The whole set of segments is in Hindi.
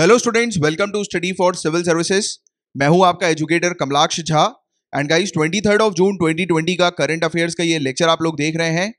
Hello students welcome to study for civil services मैं हूं आपका educator Kamalaksh Jha and guys third of June 2020 का करंट अफेयर्स का ये लेक्चर आप लोग देख रहे हैं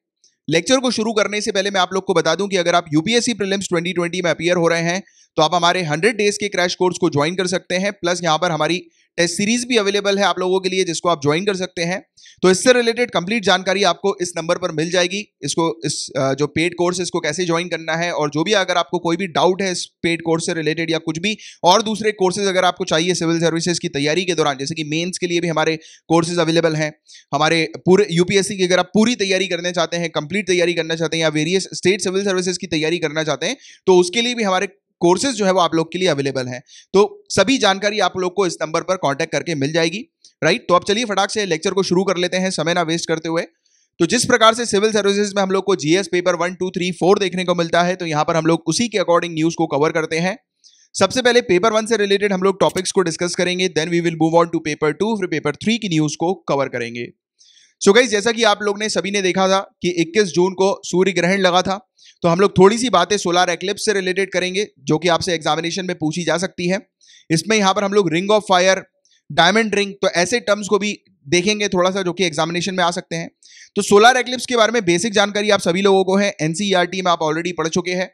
लेक्चर को शुरू करने से पहले मैं आप लोग को बता दूं कि अगर आप यूपीएससी प्रीलिम्स 2020 में अपियर हो रहे हैं तो आप हमारे हंड्रेड डेज के क्रैश कोर्स को ज्वाइन कर सकते हैं प्लस यहाँ पर हमारी टेस्ट सीरीज भी अवेलेबल है आप लोगों के लिए जिसको आप ज्वाइन कर सकते हैं तो इससे रिलेटेड कंप्लीट जानकारी आपको इस नंबर पर मिल जाएगी इसको इस जो पेड कोर्स इसको कैसे ज्वाइन करना है और जो भी अगर आपको कोई भी डाउट है इस पेड कोर्स से रिलेटेड या कुछ भी और दूसरे कोर्सेज अगर आपको चाहिए सिविल सर्विसेज की तैयारी के दौरान जैसे कि मेन्स के लिए भी हमारे कोर्सेज अवेलेबल हैं हमारे पूरे यूपीएससी की अगर आप पूरी तैयारी करना चाहते हैं कंप्लीट तैयारी करना चाहते हैं या वेरियस स्टेट सिविल सर्विसेज की तैयारी करना चाहते हैं तो उसके लिए भी हमारे कोर्सेज जो है वो आप लोग के लिए अवेलेबल हैं तो सभी जानकारी आप लोग को इस नंबर पर कॉन्टेक्ट करके मिल जाएगी राइट तो अब चलिए फटाक से लेक्चर को शुरू कर लेते हैं समय ना वेस्ट करते हुए तो जिस प्रकार से सिविल सर्विसेज में हम लोग को GS paper one two three four देखने को मिलता है तो यहां पर हम लोग उसी के अकॉर्डिंग न्यूज़ को कवर करते हैं सबसे पहले पेपर वन से रिलेटेड हम लोग टॉपिक्स को डिस्कस करेंगे then we will move on to paper two फिर पेपर थ्री की न्यूज़ को कवर करेंगे सो गई जैसा कि आप लोग ने सभी ने देखा था कि 21 जून को सूर्य ग्रहण लगा था तो हम लोग थोड़ी सी बातें सोलर एक्लिप्स से रिलेटेड करेंगे जो कि आपसे एग्जामिनेशन में पूछी जा सकती है इसमें यहाँ पर हम लोग ring of fire diamond ring तो ऐसे टर्म्स को भी देखेंगे थोड़ा सा जो कि एग्जामिनेशन में आ सकते हैं तो सोलर एक्लिप्स के बारे में बेसिक जानकारी आप सभी लोगों को है एनसीईआरटी e में आप ऑलरेडी पढ़ चुके हैं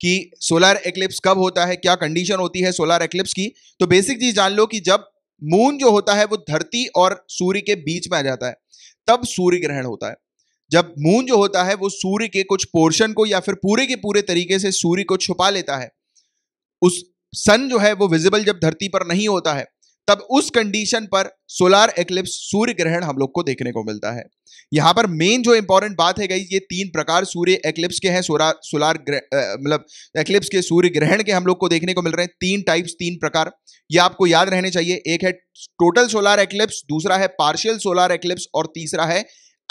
कि सोलर एक्लिप्स कब होता है क्या कंडीशन होती है सोलर एक्लिप्स की तो बेसिक चीज जान लो कि जब मून जो होता है वो धरती और सूर्य के बीच में आ जाता है तब सूर्य ग्रहण होता है जब मून जो होता है वो सूर्य के कुछ पोर्शन को या फिर पूरे के पूरे तरीके से सूर्य को छुपा लेता है उस सन जो है वो विजिबल जब धरती पर नहीं होता है तब उस कंडीशन पर सोलार एक्लिप्स सूर्य ग्रहण हम लोग को देखने को मिलता है यहां पर मेन जो इंपॉर्टेंट बात है गई ये तीन प्रकार सूर्य एक्लिप्स के हैं सोलार सोलार मतलब एक्लिप्स के सूर्य ग्रहण के हम लोग को देखने को मिल रहे हैं तीन टाइप्स तीन प्रकार ये आपको याद रहने चाहिए एक है टोटल सोलार एक्लिप्स दूसरा है पार्शियल सोलार एक्लिप्स और तीसरा है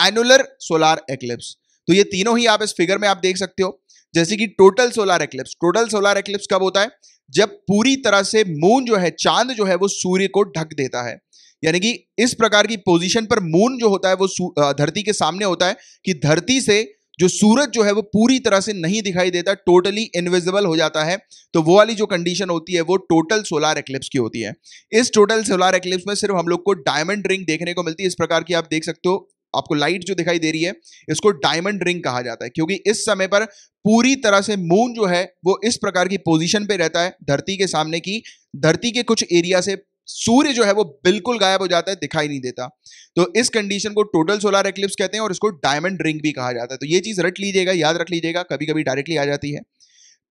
एनुलर सोलार एक्लिप्स तो ये तीनों ही आप इस फिगर में आप देख सकते हो जैसे कि total solar eclipse total solar eclipse कब होता है जब पूरी तरह से मून जो है चांद जो है वो सूर्य को ढक देता है यानी कि इस प्रकार की पोजीशन पर मून जो होता है वो धरती के सामने होता है कि धरती से जो सूरज जो है वो पूरी तरह से नहीं दिखाई देता टोटली इनविजिबल हो जाता है तो वो वाली जो कंडीशन होती है वो टोटल सोलार एक्लिप्स की होती है इस टोटल सोलार एक्लिप्स में सिर्फ हम लोग को डायमंड रिंग देखने को मिलती है इस प्रकार की आप देख सकते हो आपको लाइट जो दिखाई दे रही है इसको डायमंड रिंग कहा जाता है क्योंकि इस समय पर पूरी तरह से मून जो है वो इस प्रकार की पोजीशन पे रहता है धरती के सामने की धरती के कुछ एरिया से सूर्य जो है वो बिल्कुल गायब हो जाता है दिखाई नहीं देता तो इस कंडीशन को टोटल सोलर एक्लिप्स कहते हैं और इसको डायमंड रिंग भी कहा जाता है तो ये चीज रट लीजिएगा याद रख लीजिएगा कभी कभी डायरेक्टली आ जाती है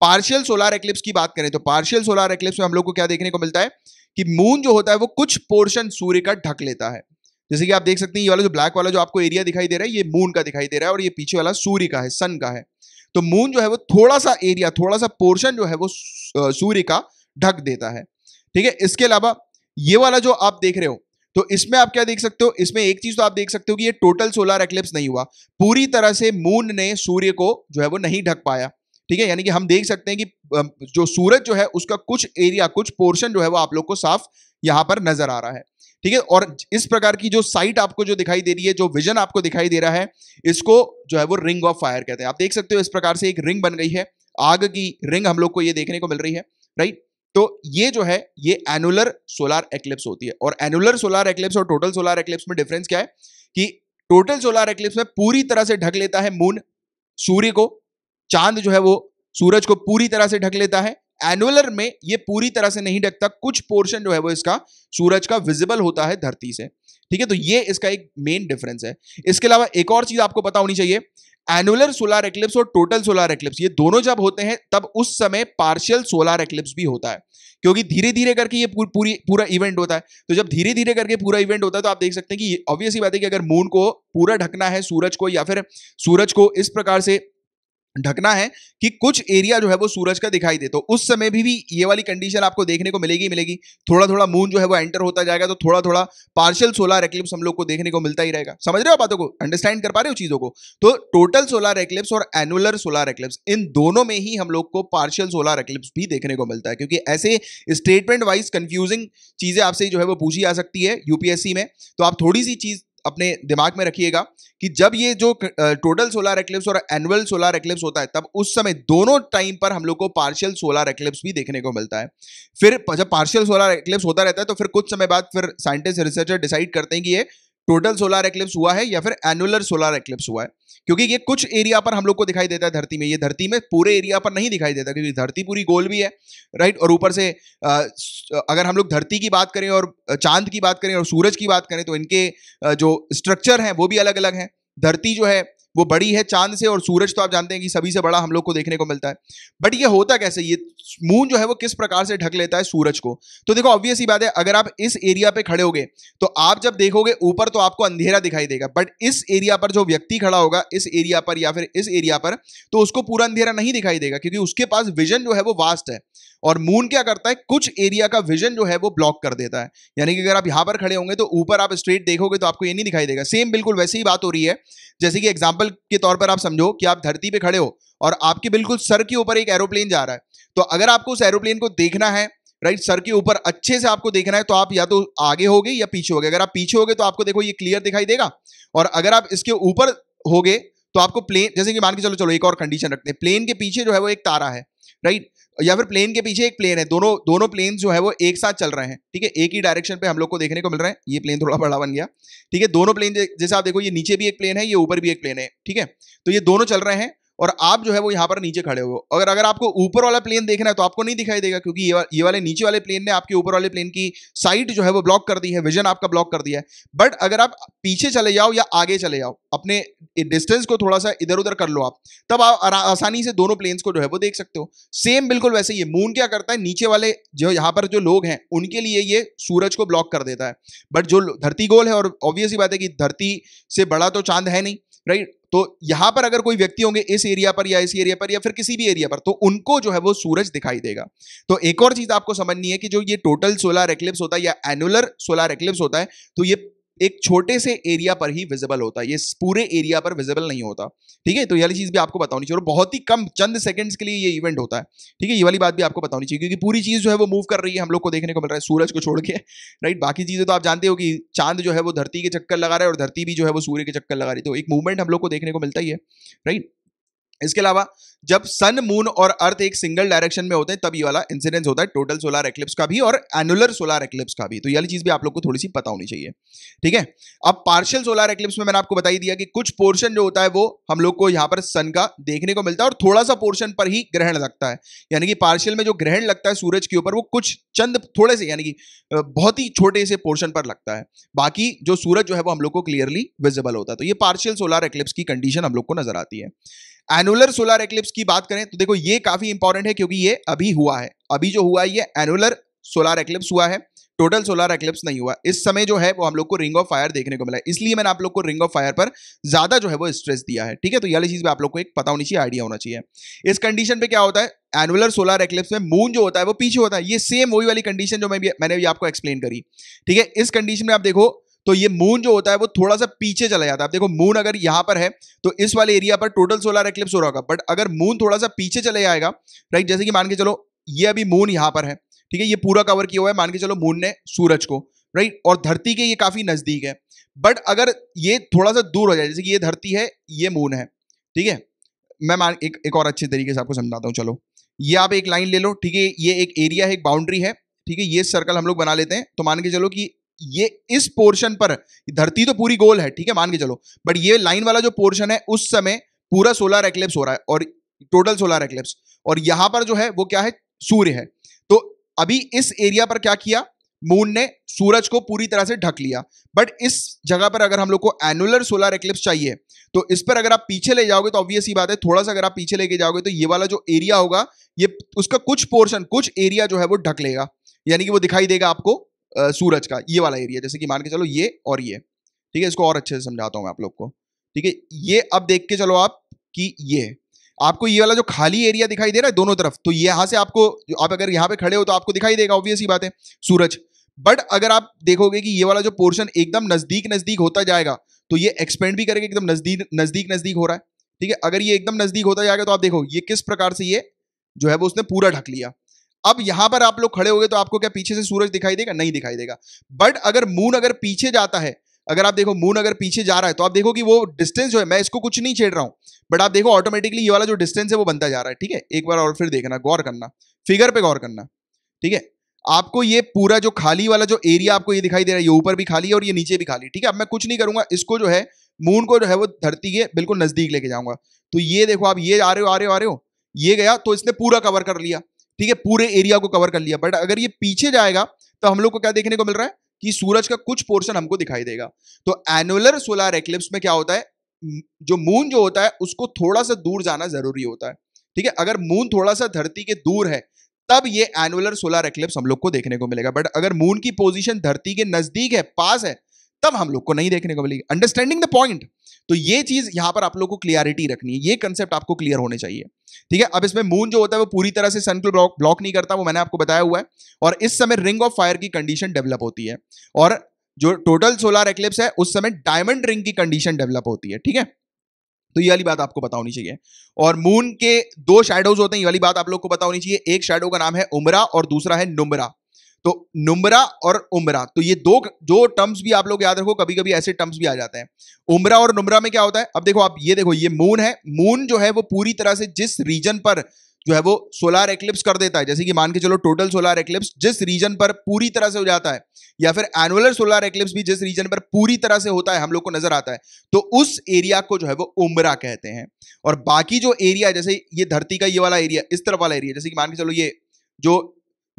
पार्शियल सोलर एक्लिप्स की बात करें तो पार्शियल सोलर एक्लिप्स में हम लोग को क्या देखने को मिलता है कि मून जो होता है वो कुछ पोर्शन सूर्य का ढक लेता है जैसे कि आप देख सकते हैं ये वाला जो ब्लैक वाला जो आपको एरिया दिखाई दे रहा है ये मून का दिखाई दे रहा है और ये पीछे वाला सूर्य का है सन का है तो मून जो है वो थोड़ा सा एरिया थोड़ा सा पोर्शन जो है वो सूर्य का ढक देता है ठीक है इसके अलावा ये वाला जो आप देख रहे हो तो इसमें आप क्या देख सकते हो इसमें एक चीज तो आप देख सकते हो कि ये टोटल सोलर एक्लिप्स नहीं हुआ पूरी तरह से मून ने सूर्य को जो है वो नहीं ढक पाया ठीक है यानी कि हम देख सकते हैं कि जो सूरज जो है उसका कुछ एरिया कुछ पोर्शन जो है वो आप लोग को साफ यहां पर नजर आ रहा है ठीक है और इस प्रकार की जो साइट आपको जो दिखाई दे रही है जो विजन आपको दिखाई दे रहा है इसको जो है वो रिंग ऑफ फायर कहते हैं आप देख सकते हो इस प्रकार से एक रिंग बन गई है आग की रिंग हम लोग को ये देखने को मिल रही है राइट तो ये जो है ये एनुलर सोलार एक्लिप्स होती है और एनुलर सोलार एक्लिप्स और टोटल सोलार एक्लिप्स में डिफरेंस क्या है कि टोटल सोलार एक्लिप्स में पूरी तरह से ढक लेता है मून सूर्य को चांद जो है वो सूरज को पूरी तरह से ढक लेता है एनुअलर में ये पूरी तरह से नहीं ढकता कुछ पोर्शन जो है वो इसका सूरज का विजिबल होता है धरती से ठीक है तो ये इसका एक मेन डिफरेंस है इसके अलावा एक और चीज आपको पता होनी चाहिए एनुअलर सोलर एक्लिप्स और टोटल सोलर एक्लिप्स ये दोनों जब होते हैं तब उस समय पार्शियल सोलर एक्लिप्स भी होता है क्योंकि धीरे धीरे करके ये पूर, पूरी पूरा इवेंट होता है तो जब धीरे धीरे करके पूरा इवेंट होता है तो आप देख सकते हैं कि ऑब्वियसली बात है कि अगर मून को पूरा ढकना है सूरज को या फिर सूरज को इस प्रकार से ढकना है कि कुछ एरिया जो है वो सूरज का दिखाई दे तो उस समय भी भी ये वाली कंडीशन आपको देखने को मिलेगी मिलेगी थोड़ा थोड़ा मून जो है वो एंटर होता जाएगा तो थोड़ा थोड़ा पार्शियल सोलर एक्लिप्स हम लोग को देखने को मिलता ही रहेगा समझ रहे हो बातों को अंडरस्टैंड कर पा रहे हो चीज़ों को तो टोटल सोलर एक्लिप्स और एनुलर सोलर एक्लिप्स इन दोनों में ही हम लोग को पार्शियल सोलर एक्लिप्स भी देखने को मिलता है क्योंकि ऐसे स्टेटमेंट वाइज कंफ्यूजिंग चीज़ें आपसे जो है वो पूछी जा सकती है यूपीएससी में तो आप थोड़ी सी चीज़ अपने दिमाग में रखिएगा कि जब ये जो टोटल सोलर एक्लिप्स और एनुअल सोलर एक्लिप्स होता है तब उस समय दोनों टाइम पर हम लोग को पार्शियल सोलर एक्लिप्स भी देखने को मिलता है फिर जब पार्शियल सोलर एक्लिप्स होता रहता है तो फिर कुछ समय बाद फिर साइंटिस्ट रिसर्चर डिसाइड करते हैं कि ये टोटल सोलर एक्लिप्स हुआ है या फिर एनुलर सोलर एक्लिप्स हुआ है क्योंकि ये कुछ एरिया पर हम लोग को दिखाई देता है धरती में ये धरती में पूरे एरिया पर नहीं दिखाई देता क्योंकि धरती पूरी गोल भी है राइट और ऊपर से अगर हम लोग धरती की बात करें और चांद की बात करें और सूरज की बात करें तो इनके जो स्ट्रक्चर हैं वो भी अलग अलग हैं धरती जो है वो बड़ी है चांद से और सूरज तो आप जानते हैं कि सभी से बड़ा हम लोग को देखने को मिलता है बट ये होता कैसे ये मून जो है वो किस प्रकार से ढक लेता है सूरज को तो देखो ऑब्वियस ही बात है अगर आप इस एरिया पे खड़े होगे तो आप जब देखोगे ऊपर तो आपको अंधेरा दिखाई देगा बट इस एरिया पर जो व्यक्ति खड़ा होगा इस एरिया पर या फिर इस एरिया पर तो उसको पूरा अंधेरा नहीं दिखाई देगा क्योंकि उसके पास विजन जो है वो वास्ट है और मून क्या करता है कुछ एरिया का विजन जो है वो ब्लॉक कर देता है यानी कि अगर आप यहां पर खड़े होंगे तो ऊपर आप स्ट्रेट देखोगे तो आपको ये नहीं दिखाई देगा सेम बिल्कुल वैसे ही बात हो रही है जैसे कि एग्जाम्पल एग्जाम्पल के तौर पर आप समझो कि आप धरती पे खड़े हो और आपके बिल्कुल सर के ऊपर एक एरोप्लेन जा रहा है तो अगर आपको उस एरोप्लेन को देखना है राइट सर के ऊपर अच्छे से आपको देखना है तो आप या तो आगे होगे या पीछे होगे अगर आप पीछे होगे तो आपको देखो ये क्लियर दिखाई देगा और अगर आप इसके ऊपर होगे तो आपको प्लेन जैसे कि मान के चलो चलो एक और कंडीशन रखते हैं प्लेन के पीछे जो है वो एक तारा है राइट या फिर प्लेन के पीछे एक प्लेन है दोनों दोनों प्लेन जो है वो एक साथ चल रहे हैं ठीक है एक ही डायरेक्शन पे हम लोग को देखने को मिल रहा है ये प्लेन थोड़ा बड़ा बन गया ठीक है दोनों प्लेन जैसे आप देखो ये नीचे भी एक प्लेन है ये ऊपर भी एक प्लेन है ठीक है तो ये दोनों चल रहे हैं और आप जो है वो यहाँ पर नीचे खड़े हो अगर अगर आपको ऊपर वाला प्लेन देखना है तो आपको नहीं दिखाई देगा क्योंकि ये वा, ये वाले नीचे वाले प्लेन ने आपके ऊपर वाले प्लेन की साइट जो है वो ब्लॉक कर दी है विजन आपका ब्लॉक कर दिया है बट अगर आप पीछे चले जाओ या आगे चले जाओ अपने डिस्टेंस को थोड़ा सा इधर उधर कर लो आप तब आप आसानी से दोनों प्लेन्स को जो है वो देख सकते हो सेम बिल्कुल वैसे ही मून क्या करता है नीचे वाले जो यहाँ पर जो लोग हैं उनके लिए ये सूरज को ब्लॉक कर देता है बट जो धरती गोल है और ऑब्वियस ही बात है कि धरती से बड़ा तो चांद है नहीं राइट तो यहां पर अगर कोई व्यक्ति होंगे इस एरिया पर या इस एरिया पर या फिर किसी भी एरिया पर तो उनको जो है वो सूरज दिखाई देगा तो एक और चीज आपको समझनी है कि जो ये टोटल सोलर एक्लिप्स होता है या एनुलर सोलर एक्लिप्स होता है तो ये एक छोटे से एरिया पर ही विजिबल होता है ये पूरे एरिया पर विजिबल नहीं होता ठीक है तो ये वाली चीज़ भी आपको बतानी चाहिए और बहुत ही कम चंद सेकंड्स के लिए ये इवेंट होता है ठीक है ये वाली बात भी आपको बतानी चाहिए क्योंकि पूरी चीज़ जो है वो मूव कर रही है हम लोग को देखने को मिल रहा है सूरज को छोड़ के राइट बाकी चीज़ें तो आप जानते हो कि चांद जो है वो धरती के चक्कर लगा रहा है और धरती भी जो है वो सूर्य के चक्कर लगा रही है तो एक मूवमेंट हम लोग को देखने को मिलता ही है राइट इसके अलावा जब सन मून और अर्थ एक सिंगल डायरेक्शन में होते हैं तब ये वाला इंसिडेंस होता है टोटल सोलर एक्लिप्स का भी और एनुलर सोलर एक्लिप्स का भी तो ये वाली चीज भी आप लोग को थोड़ी सी पता होनी चाहिए ठीक है अब पार्शियल सोलर एक्लिप्स में मैंने आपको बताई दिया कि कुछ पोर्शन जो होता है वो हम लोग को यहाँ पर सन का देखने को मिलता है और थोड़ा सा पोर्शन पर ही ग्रहण लगता है यानी कि पार्शियल में जो ग्रहण लगता है सूरज के ऊपर वो कुछ चंद थोड़े से यानी कि बहुत ही छोटे से पोर्शन पर लगता है बाकी जो सूरज जो है वो हम लोग को क्लियरली विजिबल होता है तो ये पार्शियल सोलर एक्लिप्स की कंडीशन हम लोग को नजर आती है एनुअल एनुलर सोलर एक्लिप्स की बात करें तो देखो ये काफ़ी इंपॉर्टेंट है क्योंकि ये अभी हुआ है अभी जो हुआ ये एनुलर सोलर एक्लिप्स हुआ है टोटल सोलर एक्लिप्स नहीं हुआ इस समय जो है वो हम लोग को रिंग ऑफ फायर देखने को मिला इसलिए मैंने आप लोग को रिंग ऑफ फायर पर ज्यादा जो है वो स्ट्रेस दिया है ठीक है तो ये चीज में आप लोग को एक पता होनी चाहिए आइडिया होना चाहिए इस कंडीशन पे क्या होता है एनुलर सोलर एक्लिप्स में मून जो होता है वो पीछे होता है ये सेम वही वाली कंडीशन जो मैं भी, मैंने भी आपको एक्सप्लेन करी ठीक है इस कंडीशन में आप देखो तो ये मून जो होता है वो थोड़ा सा पीछे चला जाता है आप देखो मून अगर यहाँ पर है तो इस वाले एरिया पर टोटल सोलर एक्लिप्स हो रहा होगा बट अगर मून थोड़ा सा पीछे चले जाएगा राइट जैसे कि मान के चलो ये अभी मून यहाँ पर है ठीक है ये पूरा कवर किया हुआ है मान के चलो मून ने सूरज को राइट और धरती के ये काफ़ी नज़दीक है बट अगर ये थोड़ा सा दूर हो जाए जैसे कि ये धरती है ये मून है ठीक है मैं मान एक एक और अच्छे तरीके से आपको समझाता हूँ चलो ये आप एक लाइन ले लो ठीक है ये एक एरिया है एक बाउंड्री है ठीक है ये सर्कल हम लोग बना लेते हैं तो मान के चलो कि ये इस पोर्शन पर धरती तो पूरी गोल है ठीक है मान के चलो बट ये लाइन वाला जो पोर्शन है उस समय पूरा सोलर एक्लिप्स हो रहा है और टोटल सोलर एक्लिप्स और यहां पर जो है वो क्या है सूर्य है तो अभी इस एरिया पर क्या किया मून ने सूरज को पूरी तरह से ढक लिया बट इस जगह पर अगर हम लोग को एनुलर सोलर एक्लिप्स चाहिए तो इस पर अगर आप पीछे ले जाओगे तो ऑब्वियस ही बात है थोड़ा सा अगर आप पीछे लेके जाओगे तो ये वाला जो एरिया होगा ये उसका कुछ पोर्शन कुछ एरिया जो है वो ढक लेगा यानी कि वो दिखाई देगा आपको सूरज का ये वाला एरिया जैसे कि मान के चलो ये और ये ठीक है इसको और अच्छे से समझाता हूँ मैं आप लोग को ठीक है ये अब देख के चलो आप कि ये आपको ये वाला जो खाली एरिया दिखाई दे रहा है दोनों तरफ तो यहाँ से आपको आप अगर यहाँ पे खड़े हो तो आपको दिखाई देगा ऑब्वियस ही बात है सूरज बट अगर आप देखोगे कि ये वाला जो पोर्शन एकदम नज़दीक नज़दीक होता जाएगा तो ये एक्सपेंड भी करेगा एकदम नज़दीक नज़दीक नज़दीक हो रहा है ठीक है अगर ये एकदम नज़दीक होता जाएगा तो आप देखो ये किस प्रकार से ये जो है वो उसने पूरा ढक लिया अब यहां पर आप लोग खड़े हो गए तो आपको क्या पीछे से सूरज दिखाई देगा नहीं दिखाई देगा बट अगर मून अगर पीछे जाता है अगर आप देखो मून अगर पीछे जा रहा है तो आप देखो कि वो डिस्टेंस जो है मैं इसको कुछ नहीं छेड़ रहा हूं बट आप देखो ऑटोमेटिकली ये वाला जो डिस्टेंस है वो बनता जा रहा है ठीक है एक बार और फिर देखना गौर करना फिगर पे गौर करना ठीक है आपको ये पूरा जो खाली वाला जो एरिया आपको ये दिखाई दे रहा है ये ऊपर भी खाली है और ये नीचे भी खाली ठीक है अब मैं कुछ नहीं करूंगा इसको जो है मून को जो है वो धरती के बिल्कुल नजदीक लेके जाऊंगा तो ये देखो आप ये आ रहे हो आ रहे हो आ रहे हो ये गया तो इसने पूरा कवर कर लिया ठीक है पूरे एरिया को कवर कर लिया बट अगर ये पीछे जाएगा तो हम लोग को क्या देखने को मिल रहा है कि सूरज का कुछ पोर्शन हमको दिखाई देगा तो एनुलर सोलर एक्लिप्स में क्या होता है जो मून जो होता है उसको थोड़ा सा दूर जाना जरूरी होता है ठीक है अगर मून थोड़ा सा धरती के दूर है तब ये एनुलर सोलर एक्लिप्स हम लोग को देखने को मिलेगा बट अगर मून की पोजीशन धरती के नजदीक है पास है तब हम लोग को नहीं देखने को मिलेगी अंडरस्टैंडिंग द पॉइंट तो ये चीज यहां पर आप लोग को क्लियरिटी रखनी है ये कंसेप्ट आपको क्लियर होने चाहिए ठीक है अब इसमें मून जो होता है वो पूरी तरह से सन को ब्लॉक नहीं करता वो मैंने आपको बताया हुआ है और इस समय रिंग ऑफ फायर की कंडीशन डेवलप होती है और जो टोटल सोलर एक्लिप्स है उस समय डायमंड रिंग की कंडीशन डेवलप होती है ठीक है तो ये वाली बात आपको पता होनी चाहिए और मून के दो शेडोज होते हैं ये वाली बात आप लोग को पता होनी चाहिए एक शेडो का नाम है उमरा और दूसरा है नुमरा तो नुमरा और उमरा तो ये दो जो टर्म्स भी आप लोग याद रखो कभी कभी ऐसे टर्म्स भी आ जाते हैं उमरा और नुमरा में क्या होता है अब देखो आप ये देखो ये मून है मून जो है वो पूरी तरह से जिस रीजन पर जो है वो सोलार एक्लिप्स कर देता है जैसे कि मान के चलो टोटल सोलार एक्लिप्स जिस रीजन पर पूरी तरह से हो जाता है या फिर एनुअलर सोलार एक्लिप्स भी जिस रीजन पर पूरी तरह से होता है हम लोग को नजर आता है तो उस एरिया को जो है वो उमरा कहते हैं और बाकी जो एरिया जैसे ये धरती का ये वाला एरिया इस तरफ वाला एरिया जैसे कि मान के चलो ये जो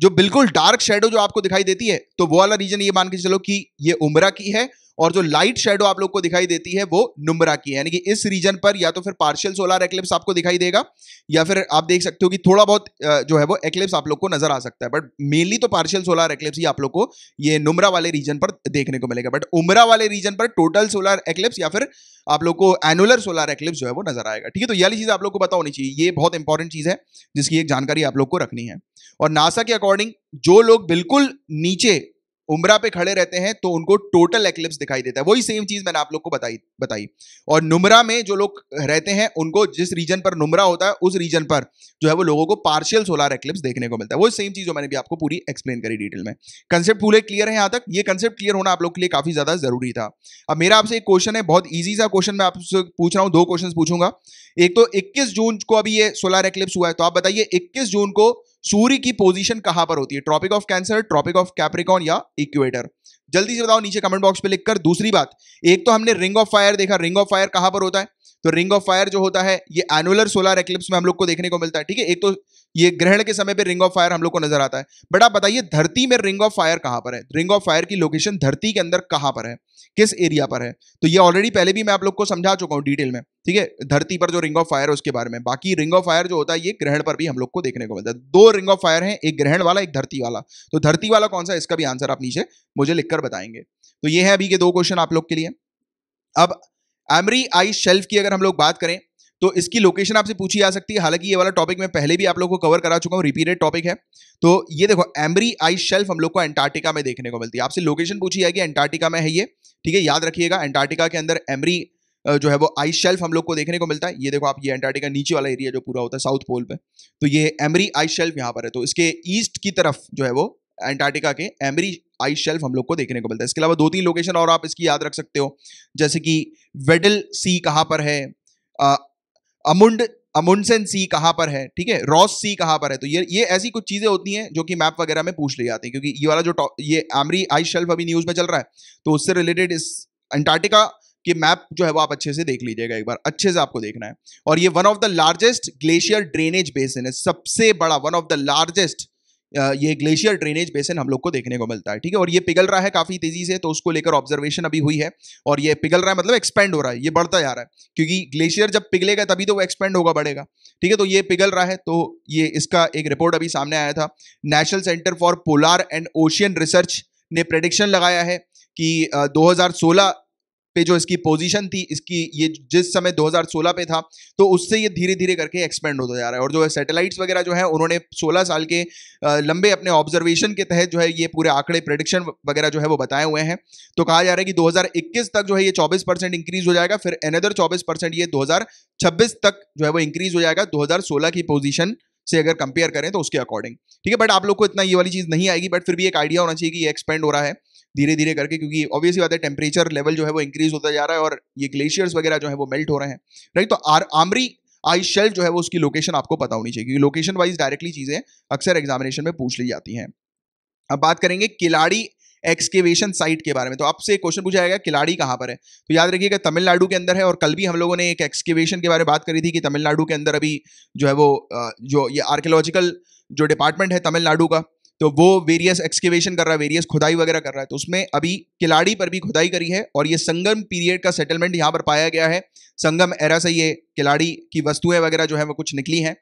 जो बिल्कुल डार्क शेडो जो आपको दिखाई देती है तो वो वाला रीजन ये मान के चलो कि ये उमरा की है और जो लाइट शेडो आप लोग को दिखाई देती है वो नुमरा की है यानी कि इस रीजन पर या तो फिर पार्शियल सोलर एक्लिप्स आपको दिखाई देगा या फिर आप देख सकते हो कि थोड़ा बहुत जो है वो एक्लिप्स आप लोग को नजर आ सकता है बट मेनली तो पार्शियल सोलर एक्लिप्स ही आप लोग को ये नुमरा वाले रीजन पर देखने को मिलेगा बट उमरा वाले रीजन पर टोटल सोलर एक्लिप्स या फिर आप लोग को एनुलर सोलर एक्लिप्स जो है वो नजर आएगा ठीक है तो यही चीज आप लोग को पता होनी चाहिए ये बहुत इंपॉर्टेंट चीज है जिसकी एक जानकारी आप लोग को रखनी है और नासा के अकॉर्डिंग जो लोग बिल्कुल नीचे उम्रा पे खड़े रहते हैं तो उनको टोटल एक्लिप्स दिखाई देता है वही सेम चीज मैंने आप लोग को बताई बताई और नुमरा में जो लोग रहते हैं उनको जिस रीजन पर नुमरा होता है उस रीजन पर जो है वो लोगों को पार्शियल सोलर एक्लिप्स देखने को मिलता है वो सेम चीज जो मैंने भी आपको पूरी एक्सप्लेन करी डिटेल में कंसेप्ट पूरे क्लियर है यहाँ तक ये कंसेप्ट क्लियर होना आप लोग के लिए काफी ज्यादा जरूरी था अब मेरा आपसे एक क्वेश्चन है बहुत ईजी सा क्वेश्चन मैं आपसे पूछ रहा हूँ दो क्वेश्चन पूछूंगा एक तो इक्कीस जून को अभी ये सोलर एक्लिप्स हुआ है तो आप बताइए इक्कीस जून को सूर्य की पोजीशन कहां पर होती है Tropic of Cancer Tropic of Capricorn या इक्वेटर जल्दी से बताओ नीचे कमेंट बॉक्स पे लिखकर दूसरी बात एक तो हमने रिंग ऑफ फायर देखा रिंग ऑफ फायर कहां पर होता है तो रिंग ऑफ फायर जो होता है ये एनुअलर सोलर एक्लिप्स में हम लोग को देखने को मिलता है ठीक है एक तो ये ग्रहण के समय पे रिंग ऑफ फायर हम लोग को नजर आता है बट आप बताइए धरती में रिंग ऑफ फायर कहां पर है रिंग ऑफ फायर की लोकेशन धरती के अंदर कहां पर है किस एरिया पर है तो ये ऑलरेडी पहले भी मैं आप लोग को समझा चुका हूं डिटेल में ठीक है धरती पर जो रिंग ऑफ फायर है उसके बारे में बाकी रिंग ऑफ फायर जो होता है ये ग्रहण पर भी हम लोग को देखने को मिलता है दो रिंग ऑफ फायर है एक ग्रहण वाला एक धरती वाला तो धरती वाला कौन सा इसका भी आंसर आप नीचे मुझे लिखकर बताएंगे तो ये है अभी के दो क्वेश्चन आप लोग के लिए अब एमरी आई शेल्फ की अगर हम लोग बात करें तो इसकी लोकेशन आपसे पूछी जा सकती है हालांकि ये वाला टॉपिक मैं पहले भी आप लोगों को कवर करा चुका हूँ रिपीटेड टॉपिक है तो ये देखो एमरी आइस शेल्फ हम लोग को एंटार्टिका में देखने को मिलती है आपसे लोकेशन पूछी जाएगी एंटार्टिका में है ये ठीक है याद रखिएगा एंटार्टिका के अंदर एमरी जो है वो आइस शेल्फ हम लोग को देखने को मिलता है ये देखो आप ये एंटार्टिका नीचे वाला एरिया जो पूरा होता है साउथ पोल पे तो ये एमरी आइस शेल्फ यहाँ पर है तो इसके ईस्ट की तरफ जो है वो एंटार्टिका के एमरी आइस शेल्फ हम लोग को देखने को मिलता है इसके अलावा दो तीन लोकेशन और आप इसकी याद रख सकते हो जैसे कि वेडल सी कहाँ पर है अमुंड अमुंडसेन सी कहाँ पर है ठीक है रॉस सी कहाँ पर है तो ये ये ऐसी कुछ चीज़ें होती हैं जो कि मैप वगैरह में पूछ ली जाती हैं क्योंकि ये वाला जो ये एमरी आई शेल्फ अभी न्यूज़ में चल रहा है तो उससे रिलेटेड इस अंटार्क्टिका के मैप जो है वो आप अच्छे से देख लीजिएगा एक बार अच्छे से आपको देखना है और ये one of the largest glacier drainage basin है सबसे बड़ा वन ऑफ द लार्जेस्ट ये ग्लेशियर ड्रेनेज बेसिन हम लोग को देखने को मिलता है ठीक है और ये पिघल रहा है काफ़ी तेज़ी से तो उसको लेकर ऑब्जर्वेशन अभी हुई है और ये पिघल रहा है मतलब एक्सपेंड हो रहा है ये बढ़ता जा रहा है क्योंकि ग्लेशियर जब पिघलेगा तभी तो वो एक्सपेंड होगा बढ़ेगा ठीक है तो ये पिघल रहा है तो ये इसका एक रिपोर्ट अभी सामने आया था National Centre for Polar and Ocean Research ने प्रडिक्शन लगाया है कि दो पे जो इसकी पोजीशन थी इसकी ये जिस समय 2016 पे था तो उससे ये धीरे धीरे करके एक्सपेंड होता जा रहा है और जो है सैटेलाइट्स वगैरह जो है उन्होंने 16 साल के लंबे अपने ऑब्जर्वेशन के तहत जो है ये पूरे आंकड़े प्रडिक्शन वगैरह जो है वो बताए हुए हैं तो कहा जा रहा है कि 2021 तक जो है ये 24 परसेंट इंक्रीज हो जाएगा फिर अनदर चौबीस परसेंट ये दो तक जो है वो इंक्रीज हो जाएगा दो की पोजीशन से अगर कंपेयर करें तो उसके अकॉर्डिंग ठीक है बट आप लोग को इतना ये वाली चीज़ नहीं आएगी बट फिर भी एक आइडिया होना चाहिए कि ये एक्सपेंड हो रहा है धीरे धीरे करके क्योंकि ऑब्वियसली बात है टेम्परेचर लेवल जो है वो इंक्रीज होता जा रहा है और ये ग्लेशियर्स वगैरह जो है वो मेल्ट हो रहे हैं राइट तो आर आमरी आइस शेल्फ जो है वो उसकी लोकेशन आपको पता होनी चाहिए क्योंकि लोकेशन वाइज डायरेक्टली चीज़ें अक्सर एग्जामिनेशन में पूछ ली जाती हैं अब बात करेंगे किलाड़ी एक्सकेवेशन साइट के बारे में तो आपसे क्वेश्चन पूछा जाएगा किलाड़ी कहाँ पर है तो याद रखिएगा तमिलनाडु के अंदर है और कल भी हम लोगों ने एक एक्सकेवेशन के बारे में बात करी थी कि तमिलनाडु के अंदर अभी जो है वो जो ये आर्कियोलॉजिकल जो डिपार्टमेंट है तमिलनाडु का तो वो वेरियस एक्सकेवेशन कर रहा है वेरियस खुदाई वगैरह कर रहा है तो उसमें अभी किलाड़ी पर भी खुदाई करी है और ये संगम पीरियड का सेटलमेंट यहाँ पर पाया गया है संगम एरा से ये किलाड़ी की वस्तुएं वगैरह जो है वो कुछ निकली हैं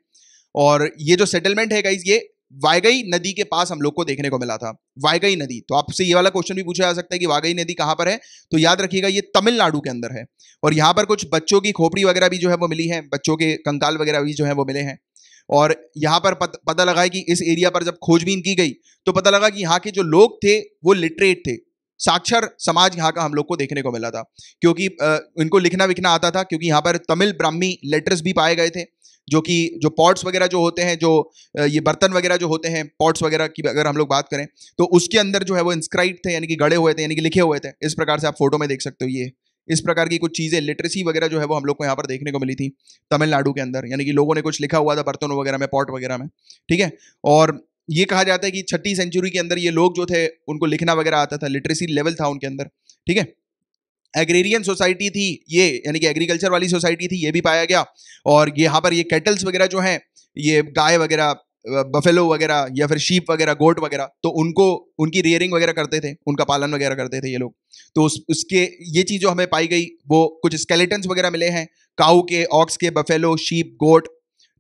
और ये जो सेटलमेंट है गाइज ये वाईगई नदी के पास हम लोग को देखने को मिला था वाईगई नदी तो आपसे ये वाला क्वेश्चन भी पूछा जा सकता है कि वागई नदी कहाँ पर है तो याद रखिएगा ये तमिलनाडु के अंदर है और यहाँ पर कुछ बच्चों की खोपड़ी वगैरह भी जो है वो मिली है बच्चों के कंकाल वगैरह भी जो है वो मिले हैं और यहाँ पर पत, पता लगा है कि इस एरिया पर जब खोजबीन की गई तो पता लगा कि यहाँ के जो लोग थे वो लिटरेट थे साक्षर समाज यहाँ का हम लोग को देखने को मिला था क्योंकि इनको लिखना विखना आता था क्योंकि यहाँ पर तमिल ब्राह्मी लेटर्स भी पाए गए थे जो कि जो पॉट्स वगैरह जो होते हैं जो ये बर्तन वगैरह जो होते हैं पॉट्स वगैरह की अगर हम लोग बात करें तो उसके अंदर जो है वो इंस्क्राइब थे यानी कि गड़े हुए थे यानी कि लिखे हुए थे इस प्रकार से आप फोटो में देख सकते हो ये इस प्रकार की कुछ चीज़ें लिटरेसी वगैरह जो है वो हम लोग को यहाँ पर देखने को मिली थी तमिलनाडु के अंदर यानी कि लोगों ने कुछ लिखा हुआ था बर्तनों वगैरह में पॉट वगैरह में ठीक है और ये कहा जाता है कि छठी सेंचुरी के अंदर ये लोग जो थे उनको लिखना वगैरह आता था लिटरेसी लेवल था उनके अंदर ठीक है एग्रेरियन सोसाइटी थी ये यानी कि एग्रीकल्चर वाली सोसाइटी थी ये भी पाया गया और यहाँ पर ये कैटल्स वगैरह जो हैं ये गाय वगैरह बफेलो वगैरह या फिर शीप वगैरह गोट वगैरह तो उनको उनकी रियरिंग वगैरह करते थे उनका पालन वगैरह करते थे ये लोग तो उस उसके ये चीज़ जो हमें पाई गई वो कुछ स्केलेटन्स वगैरह मिले हैं काऊ के ऑक्स के buffalo sheep goat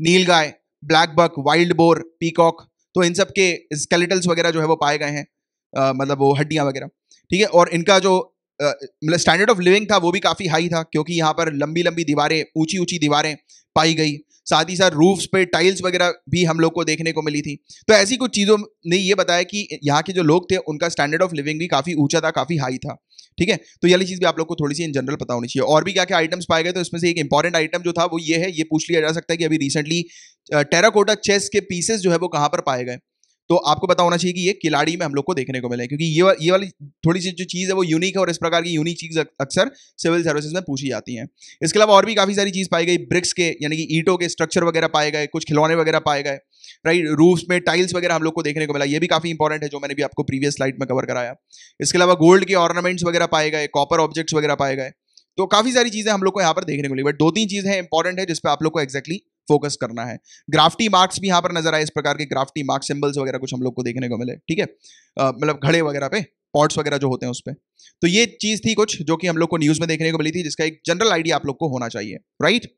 nilgai blackbuck wild boar peacock तो इन सब के स्केलेटल्स वगैरह जो है वो पाए गए हैं मतलब वो हड्डियाँ वगैरह ठीक है और इनका जो मतलब स्टैंडर्ड ऑफ लिविंग था वो भी काफ़ी हाई था क्योंकि यहाँ पर लंबी लंबी दीवारें ऊंची ऊंची दीवारें पाई गई साथ ही साथ रूफ्स पे टाइल्स वगैरह भी हम लोग को देखने को मिली थी तो ऐसी कुछ चीज़ों ने ये बताया कि यहाँ के जो लोग थे उनका स्टैंडर्ड ऑफ लिविंग भी काफ़ी ऊंचा था काफ़ी हाई था ठीक है तो ये चीज़ भी आप लोग को थोड़ी सी इन जनरल पता होनी चाहिए और भी क्या क्या आइटम्स पाए गए तो इसमें से एक इंपॉर्टेंट आइटम जो था वो ये है ये पूछ लिया जा सकता है कि अभी रिसेंटली टेराकोटा चेस के पीसेस जो है वो कहाँ पर पाए गए तो आपको पता होना चाहिए कि ये खिलाड़ी में हम लोग को देखने को मिले क्योंकि ये वा, ये वाली थोड़ी सी जो चीज़ है वो यूनिक है और इस प्रकार की यूनिक चीज़ अक्सर सिविल सर्विसेज में पूछी जाती हैं इसके अलावा और भी काफ़ी सारी चीज़ पाई गई ब्रिक्स के यानी कि ईटों के स्ट्रक्चर वगैरह पाए गए कुछ खिलौने वगैरह पाए गए राइट रूफ्स में टाइल्स वगैरह हम लोग को देखने को मिला ये भी काफ़ी इंपॉर्टेंट है जो मैंने भी आपको प्रीवियस स्लाइड में कवर कराया इसके अलावा गोल्ड के ऑर्नामेंट्स वगैरह पाए गए कॉपर ऑब्जेक्ट्स वगैरह पाए गए तो काफ़ी सारी चीज़ें हम लोग को यहाँ पर देखने को मिली बट दो तीन चीज़ें इंपॉर्टेंट है जिस पर आप लोग को एक्जैक्टली फोकस करना है ग्राफ्टी मार्क्स भी यहाँ पर नजर आए इस प्रकार के ग्राफ्टी मार्क्स सिंबल्स वगैरह कुछ हम लोग को देखने को मिले ठीक है मतलब घड़े वगैरह पे पॉट्स वगैरह जो होते हैं उस पर तो ये चीज़ थी कुछ जो कि हम लोग को न्यूज़ में देखने को मिली थी जिसका एक जनरल आइडिया आप लोग को होना चाहिए राइट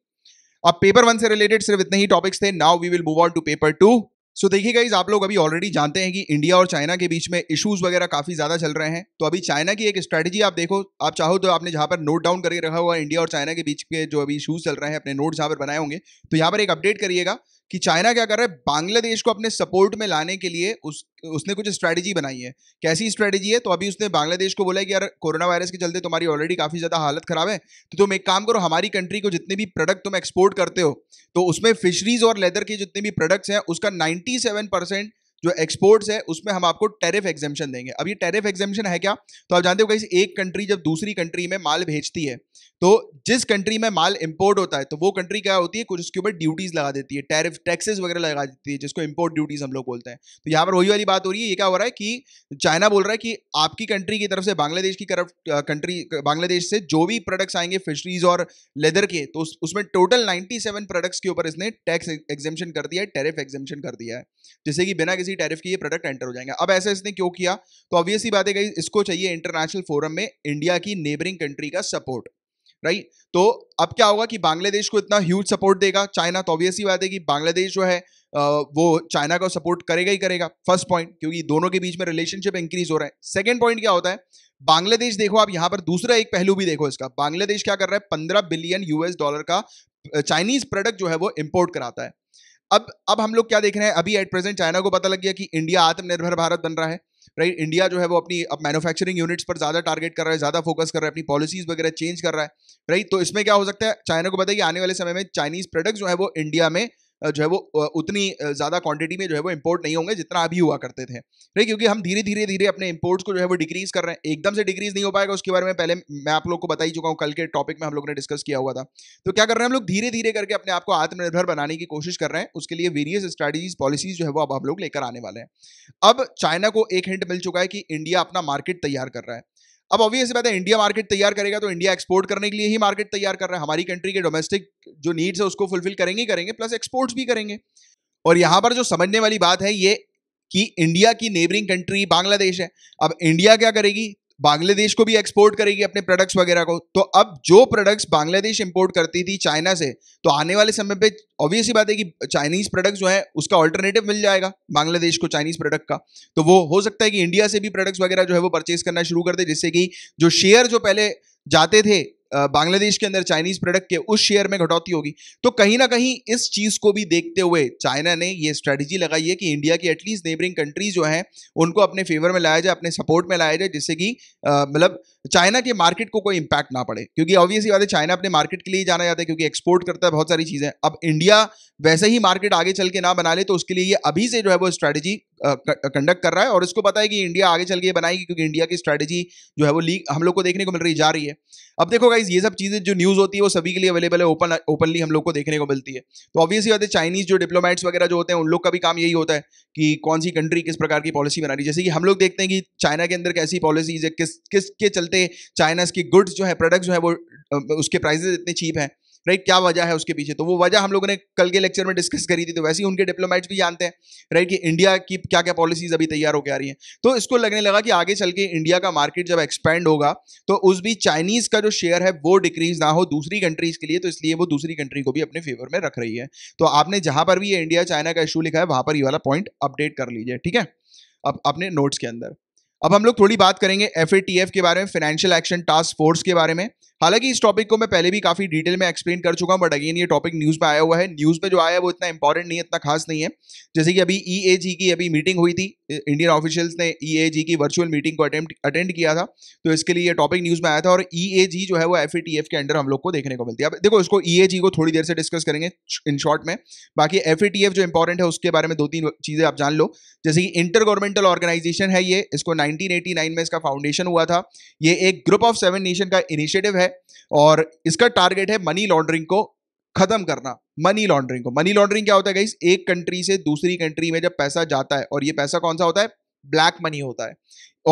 अब पेपर वन से रिलेटेड सिर्फ इतने ही टॉपिक्स थे now we will move on to paper two so देखिए गाइज आप लोग अभी ऑलरेडी जानते हैं कि इंडिया और चाइना के बीच में इश्यूज वगैरह काफी ज्यादा चल रहे हैं तो अभी चाइना की एक स्ट्रैटेजी आप देखो आप चाहो तो आपने जहां पर नोट डाउन करके रखा हुआ इंडिया और चाइना के बीच के जो अभी इशूज चल रहे हैं अपने नोट जहां पर बनाए होंगे तो यहाँ पर एक अपडेट करिएगा कि चाइना क्या कर रहा है बांग्लादेश को अपने सपोर्ट में लाने के लिए उस उसने कुछ स्ट्रैटेजी बनाई है कैसी स्ट्रैटेजी है तो अभी उसने बांग्लादेश को बोला है कि यार कोरोना वायरस के चलते तुम्हारी ऑलरेडी काफ़ी ज़्यादा हालत ख़राब है तो तुम एक काम करो हमारी कंट्री को जितने भी प्रोडक्ट तुम एक्सपोर्ट करते हो तो उसमें फिशरीज और लेदर के जितने भी प्रोडक्ट्स हैं उसका नाइन्टी सेवन परसेंट जो एक्सपोर्ट्स है उसमें हम आपको टेरिफ एग्जेम्पन देंगे अब ये टेरिफ एग्जेम्पन है क्या तो आप जानते हो कहीं एक कंट्री जब दूसरी कंट्री में माल भेजती है तो जिस कंट्री में माल इम्पोर्ट होता है तो वो कंट्री क्या होती है कुछ उसके ऊपर ड्यूटीज़ लगा देती है टैरिफ टैक्सेस वगैरह लगा देती है जिसको इम्पोर्ट ड्यूटीज़ हम लोग बोलते हैं तो यहाँ पर वही वाली बात हो रही है ये क्या हो रहा है कि चाइना बोल रहा है कि आपकी कंट्री की तरफ से बांग्लादेश की तरफ कंट्री बांग्लादेश से जो भी प्रोडक्ट्स आएंगे फिशरीज और लेदर के तो उस, उसमें टोटल 97 प्रोडक्ट्स के ऊपर इसने टैक्स एग्जेम्पन कर दिया है टेरिफ एग्जेम्पन कर दिया है जैसे कि बिना किसी किसी टैरिफ की ये प्रोडक्ट एंटर हो जाएंगे अब ऐसा इसने क्यों किया तो ऑब्वियसली बात है गई इसको चाहिए इंटरनेशनल फोरम में इंडिया की नेबरिंग कंट्री का सपोर्ट राइट तो अब क्या होगा कि बांग्लादेश को इतना ह्यूज सपोर्ट देगा चाइना तो ऑब्वियसली बात है कि बांग्लादेश जो है वो चाइना को सपोर्ट करेगा ही करेगा फर्स्ट पॉइंट क्योंकि दोनों के बीच में रिलेशनशिप इंक्रीज हो रहा है सेकेंड पॉइंट क्या होता है बांग्लादेश देखो आप यहां पर दूसरा एक पहलू भी देखो इसका बांग्लादेश क्या कर रहा है पंद्रह बिलियन यूएस डॉलर का चाइनीज प्रोडक्ट जो है वो इंपोर्ट कराता है अब अब हम लोग क्या देख रहे हैं अभी एट प्रेजेंट चाइना को पता लग गया कि इंडिया आत्मनिर्भर भारत बन रहा है राइट इंडिया जो है वो अपनी अब मैन्युफैक्चरिंग यूनिट्स पर ज़्यादा टारगेट कर रहा है ज़्यादा फोकस कर रहा है अपनी पॉलिसीज़ वगैरह चेंज कर रहा है राइट तो इसमें क्या हो सकता है चाइना को पता है कि आने वाले समय में चाइनीज़ प्रोडक्ट्स जो है वो इंडिया में जो है वो उतनी ज़्यादा क्वांटिटी में जो है वो इम्पोर्ट नहीं होंगे जितना अभी हुआ करते थे नहीं क्योंकि हम धीरे धीरे धीरे अपने इम्पोर्ट्स को जो है वो डिक्रीज़ कर रहे हैं एकदम से डिक्रीज़ नहीं हो पाएगा उसके बारे में पहले मैं आप लोग को बता ही चुका हूँ कल के टॉपिक में हम लोग ने डिस्कस किया हुआ था तो क्या कर रहे हैं हम लोग धीरे धीरे करके अपने आप को आत्मनिर्भर बनाने की कोशिश कर रहे हैं उसके लिए वेरियस स्ट्रैटेजीज पॉलिसीज जो है वो अब हम लोग लेकर आने वाले हैं अब चाइना को एक हिंट मिल चुका है कि इंडिया अपना मार्केट तैयार कर रहा है अब ऑब्वियसली बात है इंडिया मार्केट तैयार करेगा तो इंडिया एक्सपोर्ट करने के लिए ही मार्केट तैयार कर रहा है हमारी कंट्री के डोमेस्टिक जो नीड्स है उसको फुलफिल करेंगे ही करेंगे प्लस एक्सपोर्ट्स भी करेंगे और यहाँ पर जो समझने वाली बात है ये कि इंडिया की नेबरिंग कंट्री बांग्लादेश है अब इंडिया क्या करेगी बांग्लादेश को भी एक्सपोर्ट करेगी अपने प्रोडक्ट्स वगैरह को तो अब जो प्रोडक्ट्स बांग्लादेश इंपोर्ट करती थी चाइना से तो आने वाले समय पे ऑब्वियस ही बात है कि चाइनीज प्रोडक्ट्स जो है उसका ऑल्टरनेटिव मिल जाएगा बांग्लादेश को चाइनीज प्रोडक्ट का तो वो हो सकता है कि इंडिया से भी प्रोडक्ट्स वगैरह जो है वो परचेज करना शुरू कर दे जिससे कि जो शेयर जो पहले जाते थे बांग्लादेश के अंदर चाइनीज प्रोडक्ट के उस शेयर में घटौती होगी तो कहीं ना कहीं इस चीज़ को भी देखते हुए चाइना ने ये स्ट्रैटेजी लगाई है कि इंडिया की एटलीस्ट नेबरिंग कंट्रीज जो हैं उनको अपने फेवर में लाया जाए अपने सपोर्ट में लाया जाए जिससे कि मतलब चाइना के मार्केट को कोई इंपैक्ट ना पड़े क्योंकि ऑब्वियसली बात है चाइना अपने मार्केट के लिए जाना जाता है क्योंकि एक्सपोर्ट करता है बहुत सारी चीज़ें अब इंडिया वैसे ही मार्केट आगे चल के ना बना ले तो उसके लिए ये अभी से जो है वो स्ट्रैटेजी कंडक्ट कर रहा है और इसको पता है कि इंडिया आगे चल के बनाएगी क्योंकि इंडिया की स्ट्रैटेजी जो है वो लीग हम लोग को देखने को मिल रही जा रही है अब देखो गाइज ये सब चीज़ें जो न्यूज़ होती है वो सभी के लिए अवेलेबल है ओपन ओपनली हम लोग को देखने को मिलती है तो ऑब्वियसली बात है चाइनीज़ जो डिप्लोमेट्स वगैरह जो होते हैं उन लोग का भी काम यही होता है कि कौन सी कंट्री किस प्रकार की पॉलिसी बना रही है जैसे कि हम लोग देखते हैं कि चाइना के अंदर कैसी पॉलिसीज है किस किसके चलते चाइना के गुड्स जो है प्रोडक्ट्स जो है वो उसके प्राइजेज इतने चीप हैं राइट क्या वजह है उसके पीछे तो वो वजह हम लोगों ने कल के लेक्चर में डिस्कस करी थी तो वैसे ही उनके डिप्लोमेट्स भी जानते हैं राइट कि इंडिया की क्या क्या पॉलिसीज अभी तैयार होकर आ रही हैं तो इसको लगने लगा कि आगे चल के इंडिया का मार्केट जब एक्सपेंड होगा तो उस भी चाइनीज़ का जो शेयर है वो डिक्रीज ना हो दूसरी कंट्रीज़ के लिए तो इसलिए वो दूसरी कंट्री को भी अपने फेवर में रख रही है तो आपने जहां पर भी ये इंडिया चाइना का इशू लिखा है वहाँ पर ये वाला पॉइंट अपडेट कर लीजिए ठीक है अब अपने नोट्स के अंदर अब हम लोग थोड़ी बात करेंगे एफ के बारे में फाइनेंशियल एक्शन टास्क फोर्स के बारे में हालांकि इस टॉपिक को मैं पहले भी काफ़ी डिटेल में एक्सप्लेन कर चुका हूँ बट अगेन ये टॉपिक न्यूज़ में आया हुआ है न्यूज़ में जो आया है वो इतना इंपॉर्टेंट नहीं है इतना खास नहीं है जैसे कि अभी ई e की अभी मीटिंग हुई थी इंडियन ऑफिशियल्स ने ई e की वर्चुअल मीटिंग को अटेंट, अटेंड किया था तो इसके लिए ये टॉपिक न्यूज़ में आया था और ई e जो है वो एफ के अंडर हम लोग को देखने को मिलती है अब देखो इसको ई को थोड़ी देर से डिस्कस करेंगे इन शॉर्ट में बाकी एफ जो इंपॉर्टेंट है उसके बारे में दो तीन चीज़ें आप जान लो जैसे कि इंटर गवर्नमेंटल ऑर्गेनाइजेशन है ये इसको नाइनटीन में इसका फाउंडेशन हुआ था ये एक ग्रुप ऑफ सेवन नेशन का इनिशिएटिव है और इसका टारगेट है मनी लॉन्ड्रिंग को खत्म करना मनी लॉन्ड्रिंग को मनी लॉन्ड्रिंग क्या होता है गाइस एक कंट्री से दूसरी कंट्री में जब पैसा जाता है और ये पैसा कौन सा होता है ब्लैक मनी होता है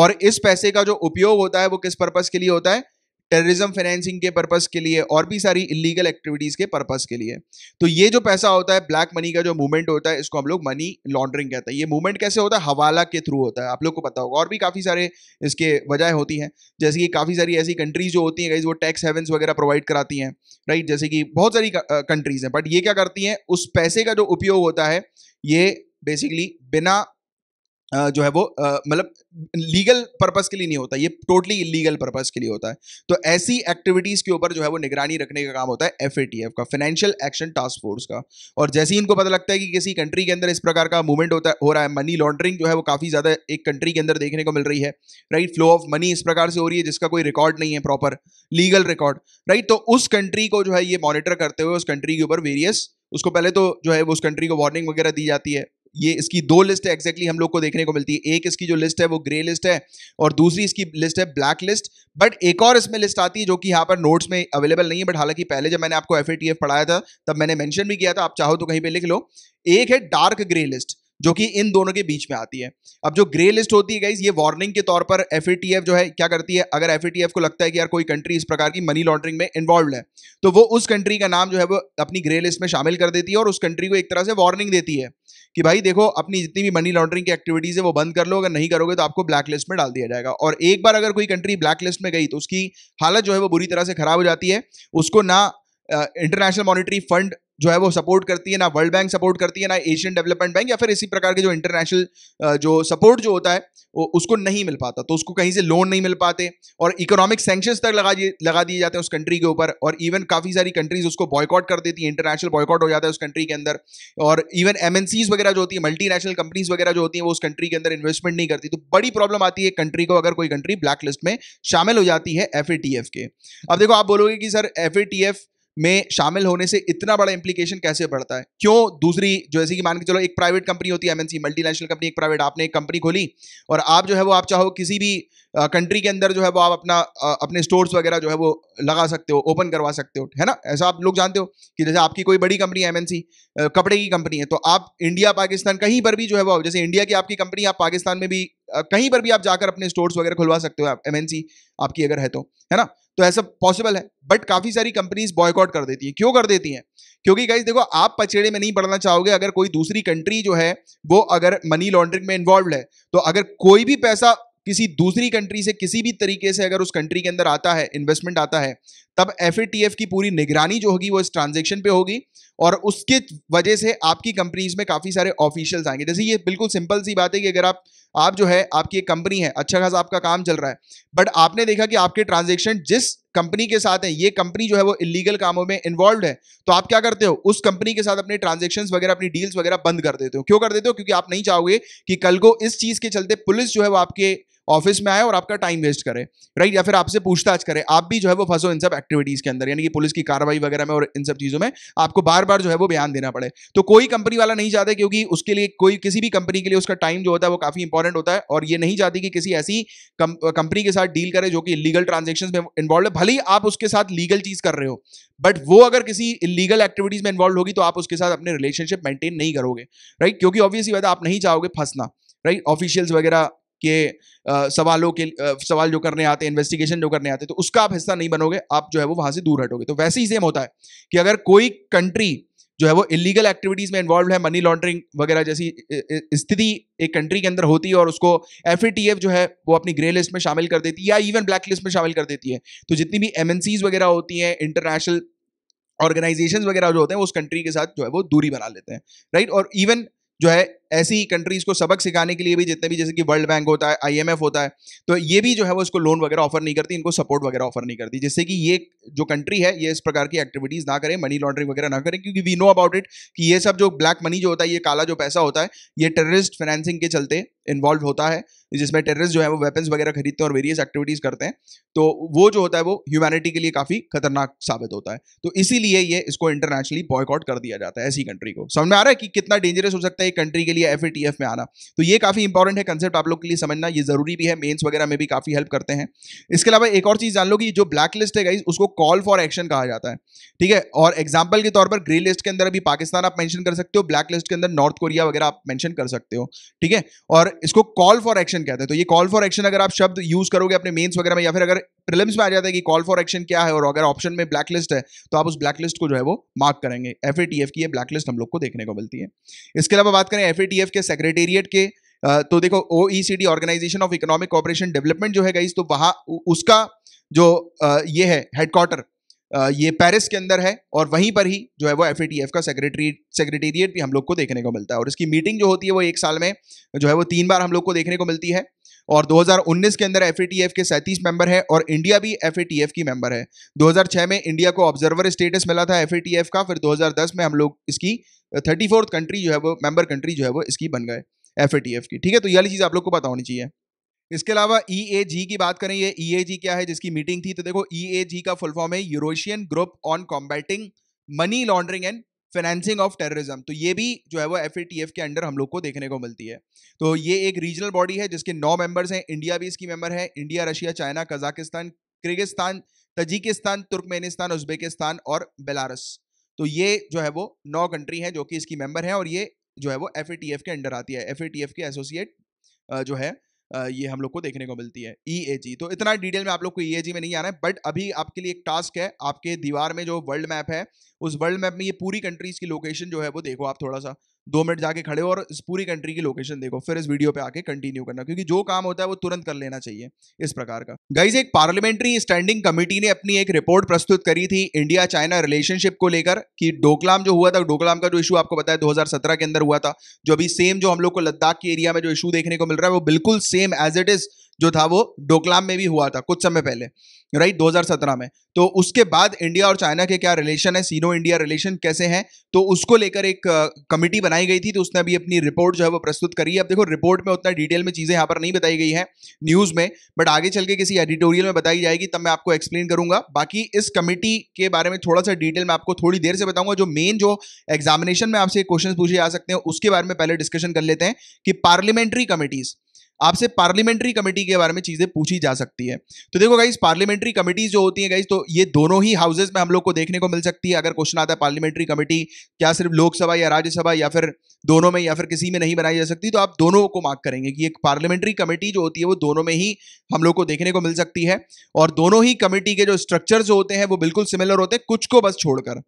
और इस पैसे का जो उपयोग होता है वो किस पर्पज के लिए होता है टेररिज्म फाइनेंसिंग के पर्पज़ के लिए और भी सारी इलीगल एक्टिविटीज़ के पर्पज़ के लिए तो ये जो पैसा होता है ब्लैक मनी का जो मूवमेंट होता है इसको हम लोग मनी लॉन्ड्रिंग कहते हैं ये मूवमेंट कैसे होता है हवाला के थ्रू होता है आप लोग को पता होगा और भी काफ़ी सारे इसके वजह होती हैं जैसे कि काफ़ी सारी ऐसी कंट्रीज़ जो होती हैं वो टैक्स हेवेंस वगैरह प्रोवाइड कराती हैं राइट जैसे कि बहुत सारी कंट्रीज़ हैं बट ये क्या करती हैं उस पैसे का जो उपयोग होता है ये बेसिकली बिना जो है वो मतलब लीगल पर्पस के लिए नहीं होता ये टोटली इलीगल पर्पस के लिए होता है तो ऐसी एक्टिविटीज़ के ऊपर जो है वो निगरानी रखने का काम होता है एफ का फाइनेंशियल एक्शन टास्क फोर्स का और जैसे ही इनको पता लगता है कि किसी कंट्री के अंदर इस प्रकार का मूवमेंट होता है हो रहा है मनी लॉन्ड्रिंग जो है वो काफ़ी ज़्यादा एक कंट्री के अंदर देखने को मिल रही है राइट फ्लो ऑफ मनी इस प्रकार से हो रही है जिसका कोई रिकॉर्ड नहीं है प्रॉपर लीगल रिकॉर्ड राइट तो उस कंट्री को जो है ये मॉनिटर करते हुए उस कंट्री के ऊपर वेरियस उसको पहले तो जो है वो उस कंट्री को वार्निंग वगैरह दी जाती है ये इसकी दो लिस्ट है एग्जैक्टली हम लोग को देखने को मिलती है एक इसकी जो लिस्ट है वो ग्रे लिस्ट है और दूसरी इसकी लिस्ट है ब्लैक लिस्ट बट एक और इसमें लिस्ट आती है जो कि यहाँ पर नोट्स में अवेलेबल नहीं है बट हालांकि पहले जब मैंने आपको एफ पढ़ाया था तब मैंने मैंशन भी किया था आप चाहो तो कहीं पर लिख लो एक है डार्क ग्रे लिस्ट जो कि इन दोनों के बीच में आती है अब जो ग्रे लिस्ट होती है गाइज ये वार्निंग के तौर पर एफ जो है क्या करती है अगर एफ को लगता है कि यार कोई कंट्री इस प्रकार की मनी लॉन्ड्रिंग में इन्वॉल्व है तो वो उस कंट्री का नाम जो है वो अपनी ग्रे लिस्ट में शामिल कर देती है और उस कंट्री को एक तरह से वार्निंग देती है कि भाई देखो अपनी जितनी भी मनी लॉन्ड्रिंग की एक्टिविटीज़ है वो बंद कर लो अगर नहीं करोगे तो आपको ब्लैक लिस्ट में डाल दिया जाएगा और एक बार अगर कोई कंट्री ब्लैक लिस्ट में गई तो उसकी हालत जो है वो बुरी तरह से खराब हो जाती है उसको ना इंटरनेशनल मॉनिटरी फंड जो है वो सपोर्ट करती है ना वर्ल्ड बैंक सपोर्ट करती है ना एशियन डेवलपमेंट बैंक या फिर इसी प्रकार के जो इंटरनेशनल जो सपोर्ट जो होता है वो उसको नहीं मिल पाता तो उसको कहीं से लोन नहीं मिल पाते और इकोनॉमिक सेंक्शन तक लगा दिए लगा दिए जाते हैं उस कंट्री के ऊपर और इवन काफ़ी सारी कंट्रीज उसको बॉयकॉट कर देती हैं इंटरनेशनल बॉयकॉट हो जाता है उस कंट्री के अंदर और इवन एम वगैरह जो होती है मल्टी कंपनीज वगैरह जो होती हैं वो उस कंट्री के अंदर इन्वेस्टमेंट नहीं करती तो बड़ी प्रॉब्लम आती है कंट्री को अगर कोई कंट्री ब्लैक लिस्ट में शामिल हो जाती है एफ के अब देखो आप बोलोगे कि सर एफ में शामिल होने से इतना बड़ा इंप्लीकेशन कैसे बढ़ता है क्यों दूसरी जो जैसे कि मान के चलो एक प्राइवेट कंपनी होती है एमएनसी मल्टीनेशनल कंपनी एक प्राइवेट आपने एक कंपनी खोली और आप जो है वो आप चाहो किसी भी कंट्री के अंदर जो है वो आप अपना अपने स्टोर्स वगैरह जो है वो लगा सकते हो ओपन करवा सकते हो है ना ऐसा आप लोग जानते हो कि जैसे आपकी कोई बड़ी कंपनी है एमएनसी कपड़े की कंपनी है तो आप इंडिया पाकिस्तान कहीं पर भी जो है वो जैसे इंडिया की आपकी कंपनी आप पाकिस्तान में भी कहीं पर भी आप जाकर अपने स्टोर्स वगैरह खुलवा सकते हो आप एमएनसी आपकी अगर है तो है ना तो ऐसा पॉसिबल है बट काफ़ी सारी कंपनीज बॉयकॉट कर देती है क्यों कर देती हैं क्योंकि गाइज देखो आप पचेड़े में नहीं पड़ना चाहोगे अगर कोई दूसरी कंट्री जो है वो अगर मनी लॉन्ड्रिंग में इन्वॉल्व है तो अगर कोई भी पैसा किसी दूसरी कंट्री से किसी भी तरीके से अगर उस कंट्री के अंदर आता है इन्वेस्टमेंट आता है तब एफ की पूरी निगरानी जो होगी वो इस ट्रांजेक्शन पे होगी और उसके वजह से आपकी कंपनीज में काफ़ी सारे ऑफिशियल्स आएंगे जैसे ये बिल्कुल सिंपल सी बात है कि अगर आप आप जो है आपकी एक कंपनी है अच्छा खासा आपका काम चल रहा है बट आपने देखा कि आपके ट्रांजेक्शन जिस कंपनी के साथ है ये कंपनी जो है वो इलीगल कामों में इन्वॉल्व है तो आप क्या करते हो उस कंपनी के साथ अपने ट्रांजेक्शन वगैरह अपनी डील्स वगैरह बंद कर देते हो क्यों कर देते हो क्योंकि आप नहीं चाहोगे कि कल को इस चीज़ के चलते पुलिस जो है वो आपके ऑफिस में आए और आपका टाइम वेस्ट करे राइट या फिर आपसे पूछताछ करे आप भी जो है वो फंसो इन सब एक्टिविटीज़ के अंदर यानी कि पुलिस की कार्रवाई वगैरह में और इन सब चीज़ों में आपको बार बार जो है वो बयान देना पड़े तो कोई कंपनी वाला नहीं चाहता क्योंकि उसके लिए कोई किसी भी कंपनी के लिए उसका टाइम जो होता है वो काफ़ी इंपॉर्टेंट होता है और ये नहीं चाहती कि किसी ऐसी कंपनी के साथ डील करे जो कि लीगल ट्रांजेक्शन में इन्वॉल्व है भले ही आप उसके साथ लीगल चीज़ कर रहे हो बट वो अगर किसी इलीगल एक्टिविटीज़ में इन्वॉल्व होगी तो आप उसके साथ अपने रिलेशनशिप मेंटेन नहीं करोगे राइट क्योंकि ऑब्वियसली बात आप नहीं चाहोगे फंसना राइट ऑफिशियल्स वगैरह के आ, सवालों के आ, सवाल जो करने आते हैं इन्वेस्टिगेशन जो करने आते हैं तो उसका आप हिस्सा नहीं बनोगे आप जो है वो वहाँ से दूर हटोगे तो वैसे ही सेम होता है कि अगर कोई कंट्री जो है वो इलीगल एक्टिविटीज़ में इन्वॉल्व है मनी लॉन्ड्रिंग वगैरह जैसी स्थिति एक कंट्री के अंदर होती है और उसको एफ जो है वो अपनी ग्रे लिस्ट में शामिल कर देती है या इवन ब्लैक लिस्ट में शामिल कर देती है तो जितनी भी एम वगैरह होती हैं इंटरनेशनल ऑर्गेनाइजेशन वगैरह जो होते हैं उस कंट्री के साथ जो है वो दूरी बना लेते हैं राइट और इवन जो है ऐसी कंट्रीज़ को सबक सिखाने के लिए भी जितने भी जैसे कि वर्ल्ड बैंक होता है आईएमएफ होता है तो ये भी जो है वो इसको लोन वगैरह ऑफर नहीं करती इनको सपोर्ट वगैरह ऑफर नहीं करती जिससे कि ये जो कंट्री है ये इस प्रकार की एक्टिविटीज़ ना करें मनी लॉन्ड्रिंग वगैरह ना करें क्योंकि वी नो अबाउट इट कि ये सब जो ब्लैक मनी जो होता है ये काला जो पैसा होता है ये टेररिस्ट फाइनेंसिंग के चलते इन्वॉल्व होता है जिसमें टेररिस्ट जो है वो वेपन्स वगैरह खरीदते हैं और वेरियस एक्टिविटीज़ करते हैं तो वो जो होता है वो ह्यूमैनिटी के लिए काफ़ी खतरनाक साबित होता है तो इसीलिए ये इसको इंटरनेशनली बॉयकआउट कर दिया जाता है ऐसी कंट्री को समझ में आ रहा है कि कितना डेंजरस हो सकता है एक कंट्री के लिए लिया एफ में आना तो ये काफ़ी इंपॉर्टेंट है कंसेप्ट आप लोग के लिए समझना ये ज़रूरी भी है मेन्स वगैरह में भी काफ़ी हेल्प करते हैं इसके अलावा एक और चीज़ जान लो कि जो ब्लैक लिस्ट है गाइज उसको कॉल फॉर एक्शन कहा जाता है ठीक है और एग्जाम्पल के तौर पर ग्रे लिस्ट के अंदर अभी पाकिस्तान आप मैंशन कर सकते हो ब्लैक लिस्ट के अंदर नॉर्थ कोरिया वगैरह आप मैंशन कर सकते हो ठीक है और इसको कॉल फॉर एक्शन कहते हैं तो ये कॉल फॉर एक्शन अगर आप शब्द यूज़ करोगे अपने मेन्स वगैरह में या फिर अगर प्रिलिम्स में आ जाता है कि कॉल फॉर एक्शन क्या है और अगर ऑप्शन में ब्लैक लिस्ट है तो आप उस ब्लैक लिस्ट को जो है वो मार्क करेंगे एफ की ये ब्लैक लिस्ट हम लोग को देखने को मिलती है इसके अलावा बात करें एफ के सेक्रेटेरिएट के तो देखो O organisation of economic cooperation development जो है गाइज तो वहाँ उसका जो ये है हेडक्वार्टर ये पेरिस के अंदर है और वहीं पर ही जो है वो एफ का सेक्रेटरी सेक्रेटेरिएट भी हम लोग को देखने को मिलता है और इसकी मीटिंग जो होती है वो एक साल में जो है वो तीन बार हम लोग को देखने को मिलती है और 2019 के अंदर एफ के सैंतीस मेंबर है और इंडिया भी एफ की मेंबर है 2006 में इंडिया को ऑब्जर्वर स्टेटस मिला था एफ का फिर 2010 में हम लोग इसकी थर्टी कंट्री जो है वो मेंबर कंट्री जो है वो इसकी बन गए एफ की ठीक है तो ये चीज़ आप लोग को पता होनी चाहिए इसके अलावा ई e की बात करें ये ई e क्या है जिसकी मीटिंग थी तो देखो ई e का फुल फॉर्म है Eurasian group on combating money laundering and financing of terrorism तो ये भी जो है वो एफ के अंडर हम लोग को देखने को मिलती है तो ये एक रीजनल बॉडी है जिसके नौ मेंबर्स हैं इंडिया भी इसकी मेंबर है India Russia China Kazakhstan Kyrgyzstan Tajikistan Turkmenistan Uzbekistan और बेलारस तो ये जो है वो नौ कंट्री हैं जो कि इसकी मेंबर हैं और ये जो है वो एफ के अंडर आती है एफ के एसोसिएट जो है ये हम लोग को देखने को मिलती है ई e तो इतना डिटेल में आप लोग को ई e में नहीं आना है बट अभी आपके लिए एक टास्क है आपके दीवार में जो वर्ल्ड मैप है उस वर्ल्ड मैप में ये पूरी कंट्रीज की लोकेशन जो है वो देखो आप थोड़ा सा दो मिनट जाके खड़े हो और इस पूरी कंट्री की लोकेशन देखो फिर इस वीडियो पे आके कंटिन्यू करना क्योंकि जो काम होता है वो तुरंत कर लेना चाहिए इस प्रकार का गाइज एक पार्लियामेंट्री स्टैंडिंग कमेटी ने अपनी एक रिपोर्ट प्रस्तुत करी थी इंडिया चाइना रिलेशनशिप को लेकर कि डोकलाम जो हुआ था डोकलाम का जो इशू आपको बताया दो के अंदर हुआ था जो अभी सेम जो हम लोग को लद्दाख के एरिया में जो इशू देखने को मिल रहा है वो बिल्कुल सेम एज इट इज जो था वो डोकलाम में भी हुआ था कुछ समय पहले राइट right, 2017 में तो उसके बाद इंडिया और चाइना के क्या रिलेशन है सीनो इंडिया रिलेशन कैसे हैं तो उसको लेकर एक कमेटी बनाई गई थी तो उसने अभी अपनी रिपोर्ट जो है वो प्रस्तुत करी है अब देखो रिपोर्ट में उतना डिटेल में चीज़ें यहाँ पर नहीं बताई गई हैं न्यूज़ में बट आगे चल के किसी एडिटोरियल में बताई जाएगी तब मैं आपको एक्सप्लेन करूंगा बाकी इस कमेटी के बारे में थोड़ा सा डिटेल में आपको थोड़ी देर से बताऊंगा जो मेन जो एग्जामिनेशन में आपसे क्वेश्चन पूछे जा सकते हैं उसके बारे में पहले डिस्कशन कर लेते हैं कि पार्लियामेंट्री कमेटीज़ आपसे पार्लियामेंट्री कमेटी के बारे में चीज़ें पूछी जा सकती है तो देखो गाइज पार्लियामेंट्री कमेटीज जो होती है गाइज तो ये दोनों ही हाउसेज में हम लोग को देखने को मिल सकती है अगर क्वेश्चन आता है पार्लियामेंट्री कमेटी क्या सिर्फ लोकसभा या राज्यसभा या फिर दोनों में या फिर किसी में नहीं बनाई जा सकती तो आप दोनों को मार्क करेंगे कि एक पार्लियामेंट्री कमेटी जो होती है वो दोनों में ही हम लोग को देखने को मिल सकती है और दोनों ही कमेटी के जो स्ट्रक्चर्स होते हैं वो बिल्कुल सिमिलर होते हैं कुछ को बस छोड़कर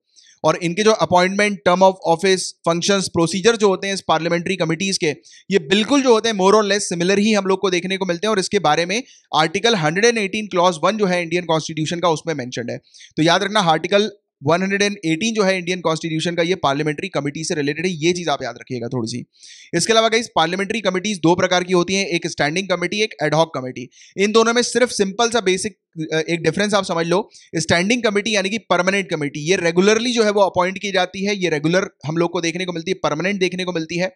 और इनके जो appointment term of office functions procedure जो होते हैं इस पार्लियामेंट्री कमिटीज के ये बिल्कुल जो होते हैं मोर और लेस सिमिलर ही हम लोग को देखने को मिलते हैं और इसके बारे में आर्टिकल 118 क्लॉज वन जो है इंडियन कॉन्स्टिट्यूशन का उसमें मैंशन है तो याद रखना आर्टिकल 118 जो है इंडियन कॉन्स्टिट्यूशन का ये पार्लियामेंट्री कमिटी से रिलेटेड है ये चीज़ आप याद रखिएगा थोड़ी सी इसके अलावा कई पार्लियामेंट्री कमेटीज दो प्रकार की होती हैं एक स्टैंडिंग कमेटी एक एडहॉक कमेटी इन दोनों में सिर्फ सिंपल सा बेसिक एक डिफरेंस आप समझ लो स्टैंडिंग कमेटी यानी कि परमानेंट कमेटी ये रेगुलरली जो है वो अपॉइंट की जाती है ये रेगुलर हम लोग को देखने को मिलती है परमानेंट देखने को मिलती है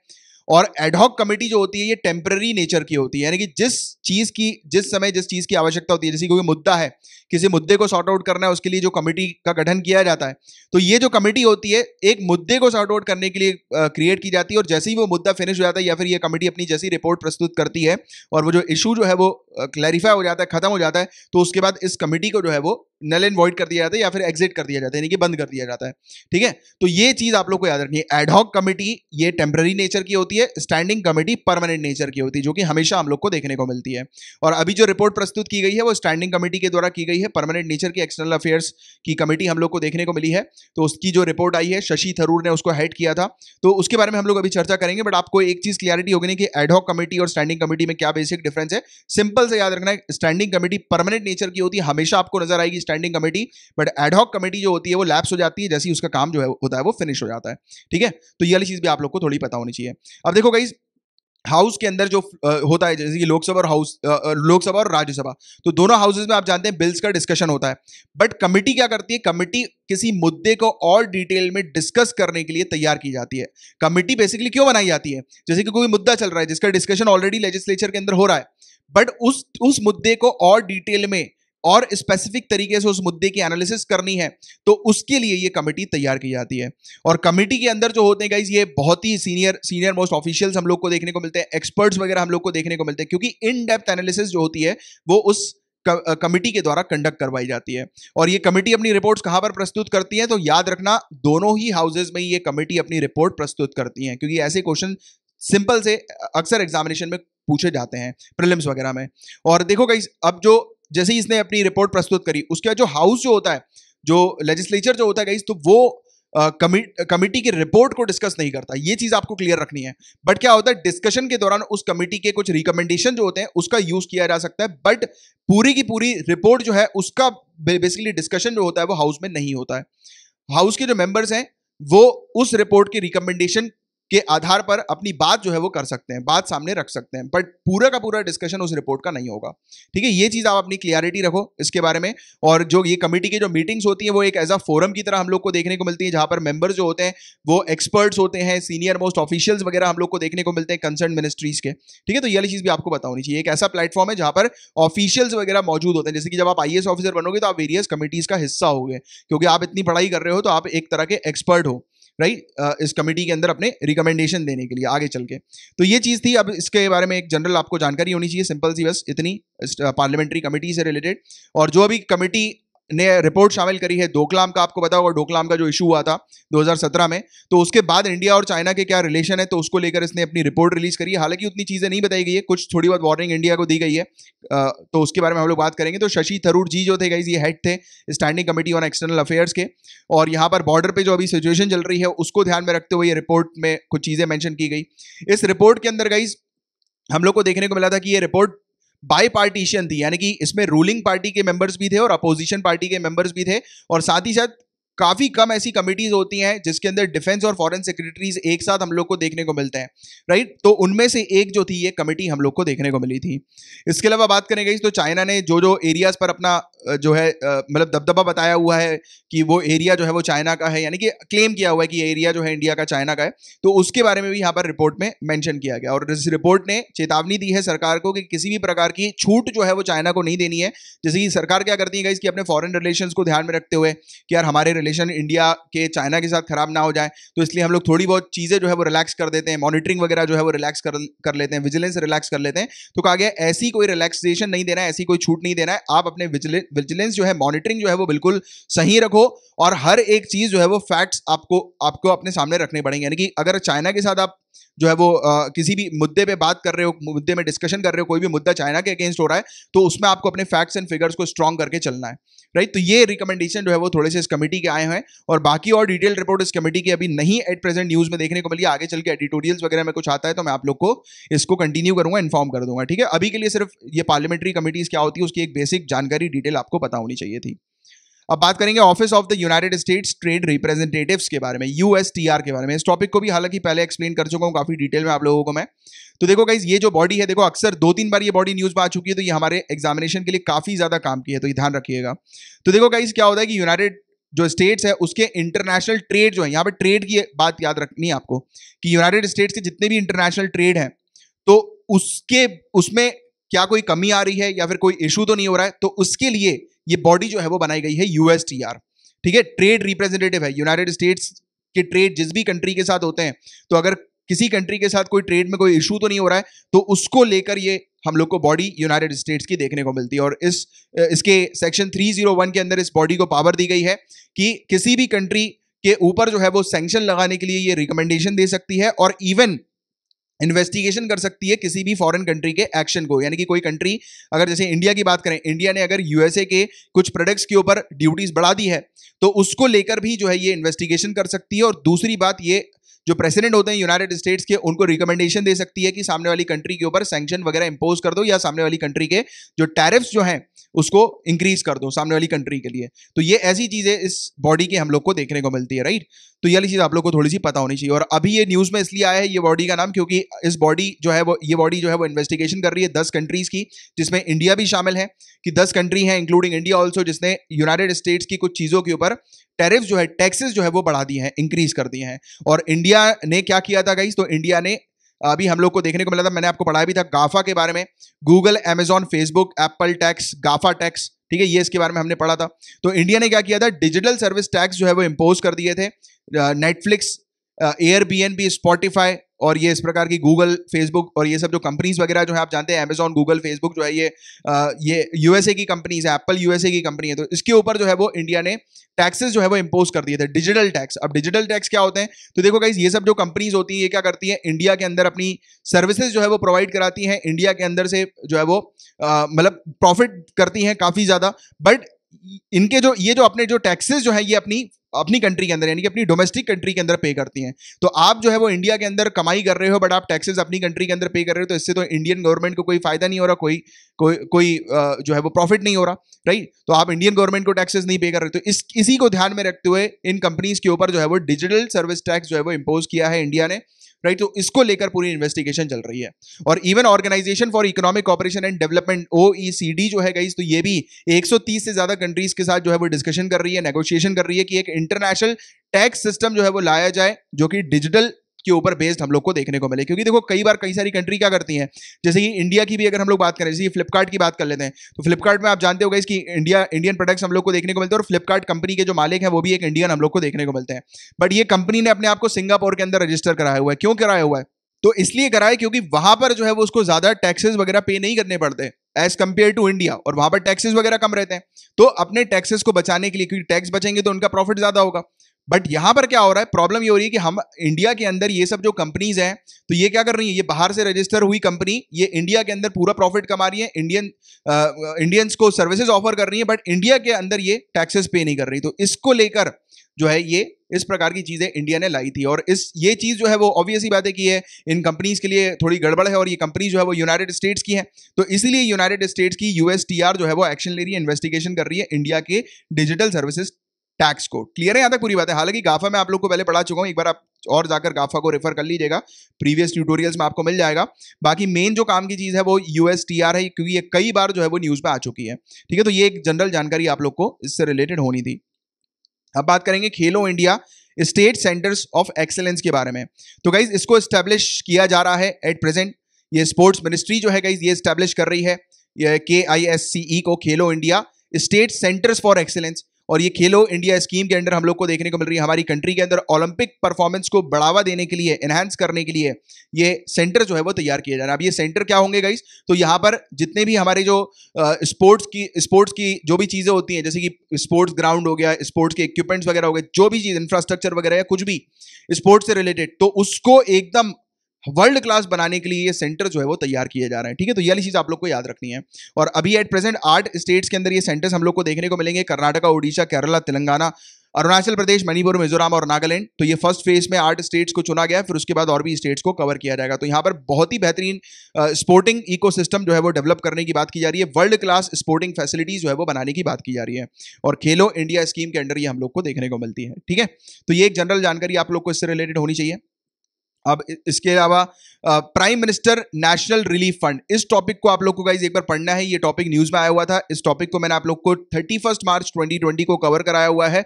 और एडहॉक कमेटी जो होती है ये टेम्पररी नेचर की होती है यानी कि जिस चीज़ की जिस समय जिस चीज़ की आवश्यकता होती है जैसे कोई मुद्दा है किसी मुद्दे को सॉर्ट आउट करना है उसके लिए जो कमेटी का गठन किया जाता है तो ये जो कमेटी होती है एक मुद्दे को सॉर्ट आउट करने के लिए क्रिएट की जाती है और जैसे ही वो मुद्दा फिनिश हो जाता है या फिर ये कमेटी अपनी जैसी रिपोर्ट प्रस्तुत करती है और वो जो इशू जो है वो क्लैरिफाई हो जाता है खत्म हो जाता है तो उसके बाद इस कमेटी को जो है वो नल एंड वॉइड कर दिया जाता है या फिर एग्जिट कर दिया जाता है यानी कि बंद कर दिया जाता है ठीक है तो ये चीज़ आप लोग को याद रखनी है एडहॉक कमेटी ये टेम्प्ररी नेचर की होती है होती है स्टैंडिंग कमेटी परमानेंट नेचर की होती है जो कि हमेशा हम लोग को देखने को मिलती है और अभी जो रिपोर्ट प्रस्तुत की गई है वो स्टैंडिंग कमेटी के द्वारा की गई है परमानेंट नेचर की एक्सटर्नल अफेयर्स की कमेटी हम लोग को देखने को मिली है तो उसकी जो रिपोर्ट आई है शशि थरूर ने उसको हेड किया था तो उसके बारे में हम लोग अभी चर्चा करेंगे बट आपको एक चीज़ क्लियरिटी होगी नहीं कि एडहॉक कमेटी और स्टैंडिंग कमेटी में क्या बेसिक डिफरेंस है सिंपल से याद रखना है स्टैंडिंग कमेटी परमानेंट नेचर की होती है हमेशा आपको नजर आएगी standing committee but ad hoc committee जो होती है वो लैप्स हो जाती है जैसे उसका काम जो है होता है वो फिनिश हो जाता है ठीक है तो ये वाली चीज़ भी आप लोग को थोड़ी पता होनी चाहिए अब देखो गाइज हाउस के अंदर जो होता है जैसे कि लोकसभा और हाउस लोकसभा और राज्यसभा तो दोनों हाउसेज में आप जानते हैं बिल्स का डिस्कशन होता है बट कमेटी क्या करती है कमेटी किसी मुद्दे को और डिटेल में डिस्कस करने के लिए तैयार की जाती है कमेटी बेसिकली क्यों बनाई जाती है जैसे कि कोई मुद्दा चल रहा है जिसका डिस्कशन ऑलरेडी लेजिस्लेचर के अंदर हो रहा है बट उस उस मुद्दे को और डिटेल में और स्पेसिफिक तरीके से उस मुद्दे की एनालिसिस करनी है तो उसके लिए ये कमेटी तैयार की जाती है और कमेटी के अंदर जो होते हैं गाइज ये बहुत ही सीनियर सीनियर मोस्ट ऑफिशियल्स हम लोग को देखने को मिलते हैं एक्सपर्ट्स वगैरह हम लोग को देखने को मिलते हैं क्योंकि इन डेप्थ एनालिसिस जो होती है वो उस कमिटी के द्वारा कंडक्ट करवाई जाती है और ये कमिटी अपनी रिपोर्ट्स कहां पर प्रस्तुत करती है तो याद रखना दोनों ही हाउसेज में ये कमिटी अपनी रिपोर्ट प्रस्तुत करती है क्योंकि ऐसे क्वेश्चन सिंपल से अक्सर एग्जामिनेशन में पूछे जाते हैं प्रिलिम्स वगैरह में और देखो गाइस अब जो जैसे ही इसने अपनी रिपोर्ट प्रस्तुत करी उसके बाद जो हाउस जो होता है जो लेजिस्लेचर जो होता है गाइस तो वो कमिटी uh, की रिपोर्ट को डिस्कस नहीं करता ये चीज आपको क्लियर रखनी है बट क्या होता है डिस्कशन के दौरान उस कमेटी के कुछ रिकमेंडेशन जो होते हैं उसका यूज किया जा सकता है बट पूरी की पूरी रिपोर्ट जो है उसका बेसिकली डिस्कशन जो होता है वो हाउस में नहीं होता है हाउस के जो मेंबर्स हैं वो उस रिपोर्ट की रिकमेंडेशन के आधार पर अपनी बात जो है वो कर सकते हैं बात सामने रख सकते हैं बट पूरा का पूरा डिस्कशन उस रिपोर्ट का नहीं होगा ठीक है ये चीज़ आप अपनी क्लियरिटी रखो इसके बारे में और जो ये कमेटी की जो मीटिंग्स होती हैं वो एक एज अ फोरम की तरह हम लोग को देखने को मिलती है जहाँ पर मेम्बर्स जो होते हैं वो एक्सपर्ट्स होते हैं सीनियर मोस्ट ऑफिशियल्स वगैरह हम लोग को देखने को मिलते हैं कंसर्न मिनिस्ट्रीज के ठीक है तो ये चीज़ भी आपको बता चाहिए एक ऐसा प्लेटफॉर्म है जहाँ पर ऑफिशियल्स वगैरह मौजूद होते हैं जैसे कि जब आप आई ऑफिसर बनोगे तो आप वेरियस कमिटीज़ का हिस्सा हो गए क्योंकि आप इतनी पढ़ाई कर रहे हो तो आप एक तरह के एक्सपर्ट हो राइट uh, इस कमेटी के अंदर अपने रिकमेंडेशन देने के लिए आगे चल के तो ये चीज़ थी अब इसके बारे में एक जनरल आपको जानकारी होनी चाहिए सिंपल सी बस इतनी पार्लियामेंट्री कमेटी uh, से रिलेटेड और जो अभी कमेटी ने रिपोर्ट शामिल करी है डोकलाम का आपको बताओ होगा डोकलाम का जो इशू हुआ था 2017 में तो उसके बाद इंडिया और चाइना के क्या रिलेशन है तो उसको लेकर इसने अपनी रिपोर्ट रिलीज करी है हालांकि उतनी चीज़ें नहीं बताई गई है कुछ थोड़ी बहुत वार्निंग इंडिया को दी गई है तो उसके बारे में हम लोग बात करेंगे तो शशि थरूर जी जो थे गाइज ये हेड थे standing committee on external affairs के और यहाँ पर बॉर्डर पर जो अभी सिचुएशन चल रही है उसको ध्यान में रखते हुए ये रिपोर्ट में कुछ चीज़ें मैंशन की गई इस रिपोर्ट के अंदर गाइज हम लोग को देखने को मिला था कि ये रिपोर्ट बाई पार्टीशन थी यानी कि इसमें रूलिंग पार्टी के मेंबर्स भी थे और अपोजिशन पार्टी के मेंबर्स भी थे और साथ ही साथ काफ़ी कम ऐसी कमिटीज़ होती हैं जिसके अंदर डिफेंस और फॉरेन सेक्रेटरीज एक साथ हम लोग को देखने को मिलते हैं राइट तो उनमें से एक जो थी ये कमेटी हम लोग को देखने को मिली थी इसके अलावा बात करें गई तो चाइना ने जो जो एरियाज़ पर अपना जो है मतलब दबदबा बताया हुआ है कि वो एरिया जो है वो चाइना का है यानी कि क्लेम किया हुआ है कि ये एरिया जो है इंडिया का चाइना का है तो उसके बारे में भी यहाँ पर रिपोर्ट में मैंशन किया गया और इस रिपोर्ट ने चेतावनी दी है सरकार को कि किसी भी प्रकार की छूट जो है वो चाइना को नहीं देनी है जैसे कि सरकार क्या करती है कि अपने फॉरन रिलेशन को ध्यान में रखते हुए कि यार हमारे रिलेशन इंडिया के चाइना के साथ ख़राब ना हो जाए तो इसलिए हम लोग थोड़ी बहुत चीज़ें जो है वो रिलैक्स कर देते हैं मॉनिटरिंग वगैरह जो है वो रिलैक्स कर कर लेते हैं विजिलेंस रिलैक्स कर लेते हैं तो कहा गया ऐसी कोई रिलैक्सेशन नहीं देना है ऐसी कोई छूट नहीं देना है आप अपने विजिलेंस जो है मॉनिटरिंग जो है वो बिल्कुल सही रखो और हर एक चीज़ जो है वो फैक्ट्स आपको आपको अपने सामने रखने पड़ेंगे यानी कि अगर चाइना के साथ आप जो है वो आ, किसी भी मुद्दे पे बात कर रहे हो मुद्दे में डिस्कशन कर रहे हो कोई भी मुद्दा चाइना के अगेंस्ट हो रहा है तो उसमें आपको अपने फैक्ट्स एंड फिगर्स को स्ट्रॉन्ग करके चलना है राइट तो ये रिकमेंडेशन जो है वो थोड़े से इस कमेटी के आए हैं और बाकी और डिटेल रिपोर्ट इस कमेटी की अभी नहीं एट प्रेजेंट न्यूज़ में देखने को मिली आगे चल के एडिटोरियल्स वगैरह में कुछ आता है तो मैं आप लोग को इसको कंटिन्यू करूंगा इन्फॉर्म कर दूंगा ठीक है अभी के लिए सिर्फ ये पार्लियामेंट्री कमेटीज़ क्या होती है उसकी एक बेसिक जानकारी डिटेल आपको पता होनी चाहिए थी अब बात करेंगे Office of the United States Trade Representatives के बारे में यूएसटीआर के बारे में इस टॉपिक को भी हालांकि पहले एक्सप्लेन कर चुका हूँ काफी डिटेल में आप लोगों को मैं तो देखो गाइज ये जो बॉडी है देखो अक्सर दो तीन बार ये बॉडी न्यूज में आ चुकी है तो ये हमारे एग्जामिनेशन के लिए काफी ज्यादा काम की है तो ये ध्यान रखिएगा तो देखो गाइज क्या होता है कि यूनाइटेड जो स्टेट्स है उसके इंटरनेशनल ट्रेड जो है यहाँ पे ट्रेड की बात याद रखनी है आपको कि यूनाइटेड स्टेट्स के जितने भी इंटरनेशनल ट्रेड हैं तो उसके उसमें क्या कोई कमी आ रही है या फिर कोई इशू तो नहीं हो रहा है तो उसके लिए ये बॉडी जो है वो बनाई गई है यूएसटीआर ठीक है ट्रेड रिप्रेजेंटेटिव है यूनाइटेड स्टेट्स के ट्रेड जिस भी कंट्री के साथ होते हैं तो अगर किसी कंट्री के साथ कोई ट्रेड में कोई इशू तो नहीं हो रहा है तो उसको लेकर ये हम लोग को बॉडी यूनाइटेड स्टेट्स की देखने को मिलती है और इस इसके सेक्शन 301 के अंदर इस बॉडी को पावर दी गई है कि किसी भी कंट्री के ऊपर जो है वो सेंक्शन लगाने के लिए ये रिकमेंडेशन दे सकती है और इवन इन्वेस्टिगेशन कर सकती है किसी भी फॉरेन कंट्री के एक्शन को यानी कि कोई कंट्री अगर जैसे इंडिया की बात करें इंडिया ने अगर यूएसए के कुछ प्रोडक्ट्स के ऊपर ड्यूटीज बढ़ा दी है तो उसको लेकर भी जो है ये इन्वेस्टिगेशन कर सकती है और दूसरी बात ये जो प्रेसिडेंट होते हैं यूनाइटेड स्टेट्स के उनको रिकमेंडेशन दे सकती है कि सामने वाली कंट्री के ऊपर सैक्शन वगैरह इंपोज कर दो या सामने वाली कंट्री के जो टैरिफ्स जो हैं उसको इंक्रीज कर दो सामने वाली कंट्री के लिए तो ये ऐसी चीज़ें इस बॉडी की हम लोग को देखने को मिलती है राइट तो ये चीज़ आप लोग को थोड़ी सी पता होनी चाहिए और अभी ये न्यूज़ में इसलिए आया है ये बॉडी का नाम क्योंकि इस बॉडी जो है वो ये बॉडी जो है वो इन्वेस्टिगेशन कर रही है दस कंट्रीज़ की जिसमें इंडिया भी शामिल है कि दस कंट्री है इंक्लूडिंग इंडिया ऑल्सो जिसने यूनाइटेड स्टेट्स की कुछ चीज़ों के ऊपर टैरिफ जो है टैक्सेस जो है वो बढ़ा दिए हैं इंक्रीज कर दिए हैं और इंडिया ने क्या किया था गाइस तो इंडिया ने अभी हम लोग को देखने को मिला था मैंने आपको पढ़ाया भी था गाफा के बारे में Google Amazon Facebook Apple tax GAFA tax ठीक है ये इसके बारे में हमने पढ़ा था तो इंडिया ने क्या किया था डिजिटल सर्विस टैक्स जो है वो इम्पोज कर दिए थे Netflix Airbnb Spotify और ये इस प्रकार की गूगल फेसबुक और ये सब जो कंपनीज वगैरह जो है आप जानते हैं अमेजोन गूगल फेसबुक जो है ये आ, ये यूएसए की कंपनीज है एप्पल यूएसए की कंपनी है तो इसके ऊपर जो है वो इंडिया ने टैक्सेस जो है वो इम्पोज कर दिए थे डिजिटल टैक्स अब डिजिटल टैक्स क्या होते हैं तो देखो गाइज ये सब जो कंपनीज होती है ये क्या करती है इंडिया के अंदर अपनी सर्विसेज जो है वो प्रोवाइड कराती हैं इंडिया के अंदर से जो है वो मतलब प्रॉफिट करती हैं काफ़ी ज़्यादा बट इनके जो ये जो अपने जो टैक्सेस जो है ये अपनी अपनी कंट्री के अंदर यानी कि अपनी डोमेस्टिक कंट्री के अंदर पे करती हैं तो आप जो है वो इंडिया के अंदर कमाई कर रहे हो बट आप टैक्सेस अपनी कंट्री के अंदर पे कर रहे हो तो इससे तो इंडियन गवर्नमेंट को कोई फायदा नहीं हो रहा कोई कोई कोई जो है वो प्रॉफिट नहीं हो रहा राइट तो आप इंडियन गवर्नमेंट को टैक्सेस नहीं पे कर रहे हो तो इस इसी को ध्यान में रखते हुए इन कंपनीज के ऊपर जो है वो डिजिटल सर्विस टैक्स जो है वो इम्पोज किया है इंडिया ने राइट तो इसको लेकर पूरी इन्वेस्टिगेशन चल रही है और even organisation for economic cooperation and development O जो है गई तो ये भी 130 से ज्यादा कंट्रीज के साथ जो है वो डिस्कशन कर रही है नेगोशिएशन कर रही है कि एक इंटरनेशनल टैक्स सिस्टम जो है वो लाया जाए जो कि डिजिटल के ऊपर बेस्ड हम लोग को देखने को मिले क्योंकि देखो कई बार कई सारी कंट्री क्या करती हैं जैसे कि इंडिया की भी अगर हम लोग बात करें जैसे फ्लिपकार्ट की बात कर लेते हैं तो फ्लिपकार्ट में आप जानते हो इसकी इंडिया इंडियन प्रोडक्ट्स हम लोग को देखने को मिलते हैं और फ्लिपकार्ट कंपनी के जो मालिक हैं वो भी एक इंडियन हम लोग को देखने को मिलते हैं बट ये कंपनी ने अपने आपको सिंगापुर के अंदर रजिस्टर कराया हुआ है क्यों कराया हुआ है तो इसलिए कराए क्योंकि वहां पर जो है वो उसको ज्यादा टैक्सेस वगैरह पे नहीं करने पड़ते एज कंपेयर टू इंडिया और वहां पर टैक्सेस वगैरह कम रहते हैं तो अपने टैक्सेस को बचाने के लिए क्योंकि टैक्स बचेंगे तो उनका प्रॉफिट ज्यादा होगा बट यहाँ पर क्या हो रहा है प्रॉब्लम ये हो रही है कि हम इंडिया के अंदर ये सब जो कंपनीज हैं तो ये क्या कर रही है ये बाहर से रजिस्टर हुई कंपनी ये इंडिया के अंदर पूरा प्रॉफिट कमा रही है इंडियन इंडियंस को सर्विसेज ऑफर कर रही है बट इंडिया के अंदर ये टैक्सेस पे नहीं कर रही तो इसको लेकर जो है ये इस प्रकार की चीज़ें इंडिया ने लाई थी और इस ये चीज़ जो है वो ऑब्वियसली ही बातें की है इन कंपनीज़ के लिए थोड़ी गड़बड़ है और ये कंपनी जो है वो यूनाइटेड स्टेट्स की है तो इसीलिए यूनाइटेड स्टेट्स की यूएसटीआर जो है वो एक्शन ले रही है इन्वेस्टिगेशन कर रही है इंडिया के digital services tax code clear है यहाँ तक पूरी बात है हालांकि गाफा में आप लोग को पहले पढ़ा चुका हूँ एक बार आप और जाकर गाफा को रेफर कर लीजिएगा प्रीवियस ट्यूटोरियल्स में आपको मिल जाएगा बाकी मेन जो काम की चीज़ है वो यू है क्योंकि ये कई बार जो है वो न्यूज़ पर आ चुकी है ठीक है तो ये एक जनरल जानकारी आप लोग को इससे रिलेटेड होनी थी अब बात करेंगे Khelo India state centres of excellence के बारे में तो गाइज इसको इस्टेब्लिश किया जा रहा है एट प्रेजेंट ये स्पोर्ट्स मिनिस्ट्री जो है गाइज ये इस्टेब्लिश कर रही है के आई एस सी ई को Khelo India state centres for excellence और ये खेलो इंडिया स्कीम के अंदर हम लोग को देखने को मिल रही है हमारी कंट्री के अंदर ओलंपिक परफॉर्मेंस को बढ़ावा देने के लिए एनहेंस करने के लिए ये सेंटर जो है वो तैयार किया जा रहा है अब ये सेंटर क्या होंगे गाइस तो यहाँ पर जितने भी हमारे जो स्पोर्ट्स की स्पोर्ट्स की जो भी चीज़ें होती हैं जैसे कि स्पोर्ट्स ग्राउंड हो गया स्पोर्ट्स के इक्विपमेंट्स वगैरह हो गए जो भी चीज़ इंफ्रास्ट्रक्चर वगैरह या कुछ भी स्पोर्ट्स से रिलेटेड तो उसको एकदम वर्ल्ड क्लास बनाने के लिए ये सेंटर जो है वो तैयार किए जा रहे हैं ठीक है तो ये वाली चीज़ आप लोग को याद रखनी है और अभी एट प्रेजेंट आठ स्टेट्स के अंदर ये सेंटर्स हम लोग को देखने को मिलेंगे कर्नाटका उड़ीसा केरला तेलंगाना अरुणाचल प्रदेश मणिपुर मिजोरम और नागालैंड तो ये फर्स्ट फेज में आठ स्टेट्स को चुना गया फिर उसके बाद और भी स्टेट्स को कवर किया जाएगा तो यहाँ पर बहुत ही बेहतरीन स्पोर्टिंग इकोसिस्टम जो है वो डेवलप करने की बात की जा रही है वर्ल्ड क्लास स्पोर्टिंग फैसिलिटीज जो है वो बनाने की बात की जा रही है और खेलो इंडिया स्कीम के अंडर ये हम लोग को देखने को मिलती है ठीक है तो ये एक जनरल जानकारी आप लोग को इससे रिलेटेड होनी चाहिए अब इसके अलावा Prime Minister National Relief Fund इस टॉपिक को आप लोग को गाइज एक बार पढ़ना है ये टॉपिक न्यूज में आया हुआ था इस टॉपिक को मैंने आप लोग को thirty first March twenty twenty को कवर कराया हुआ है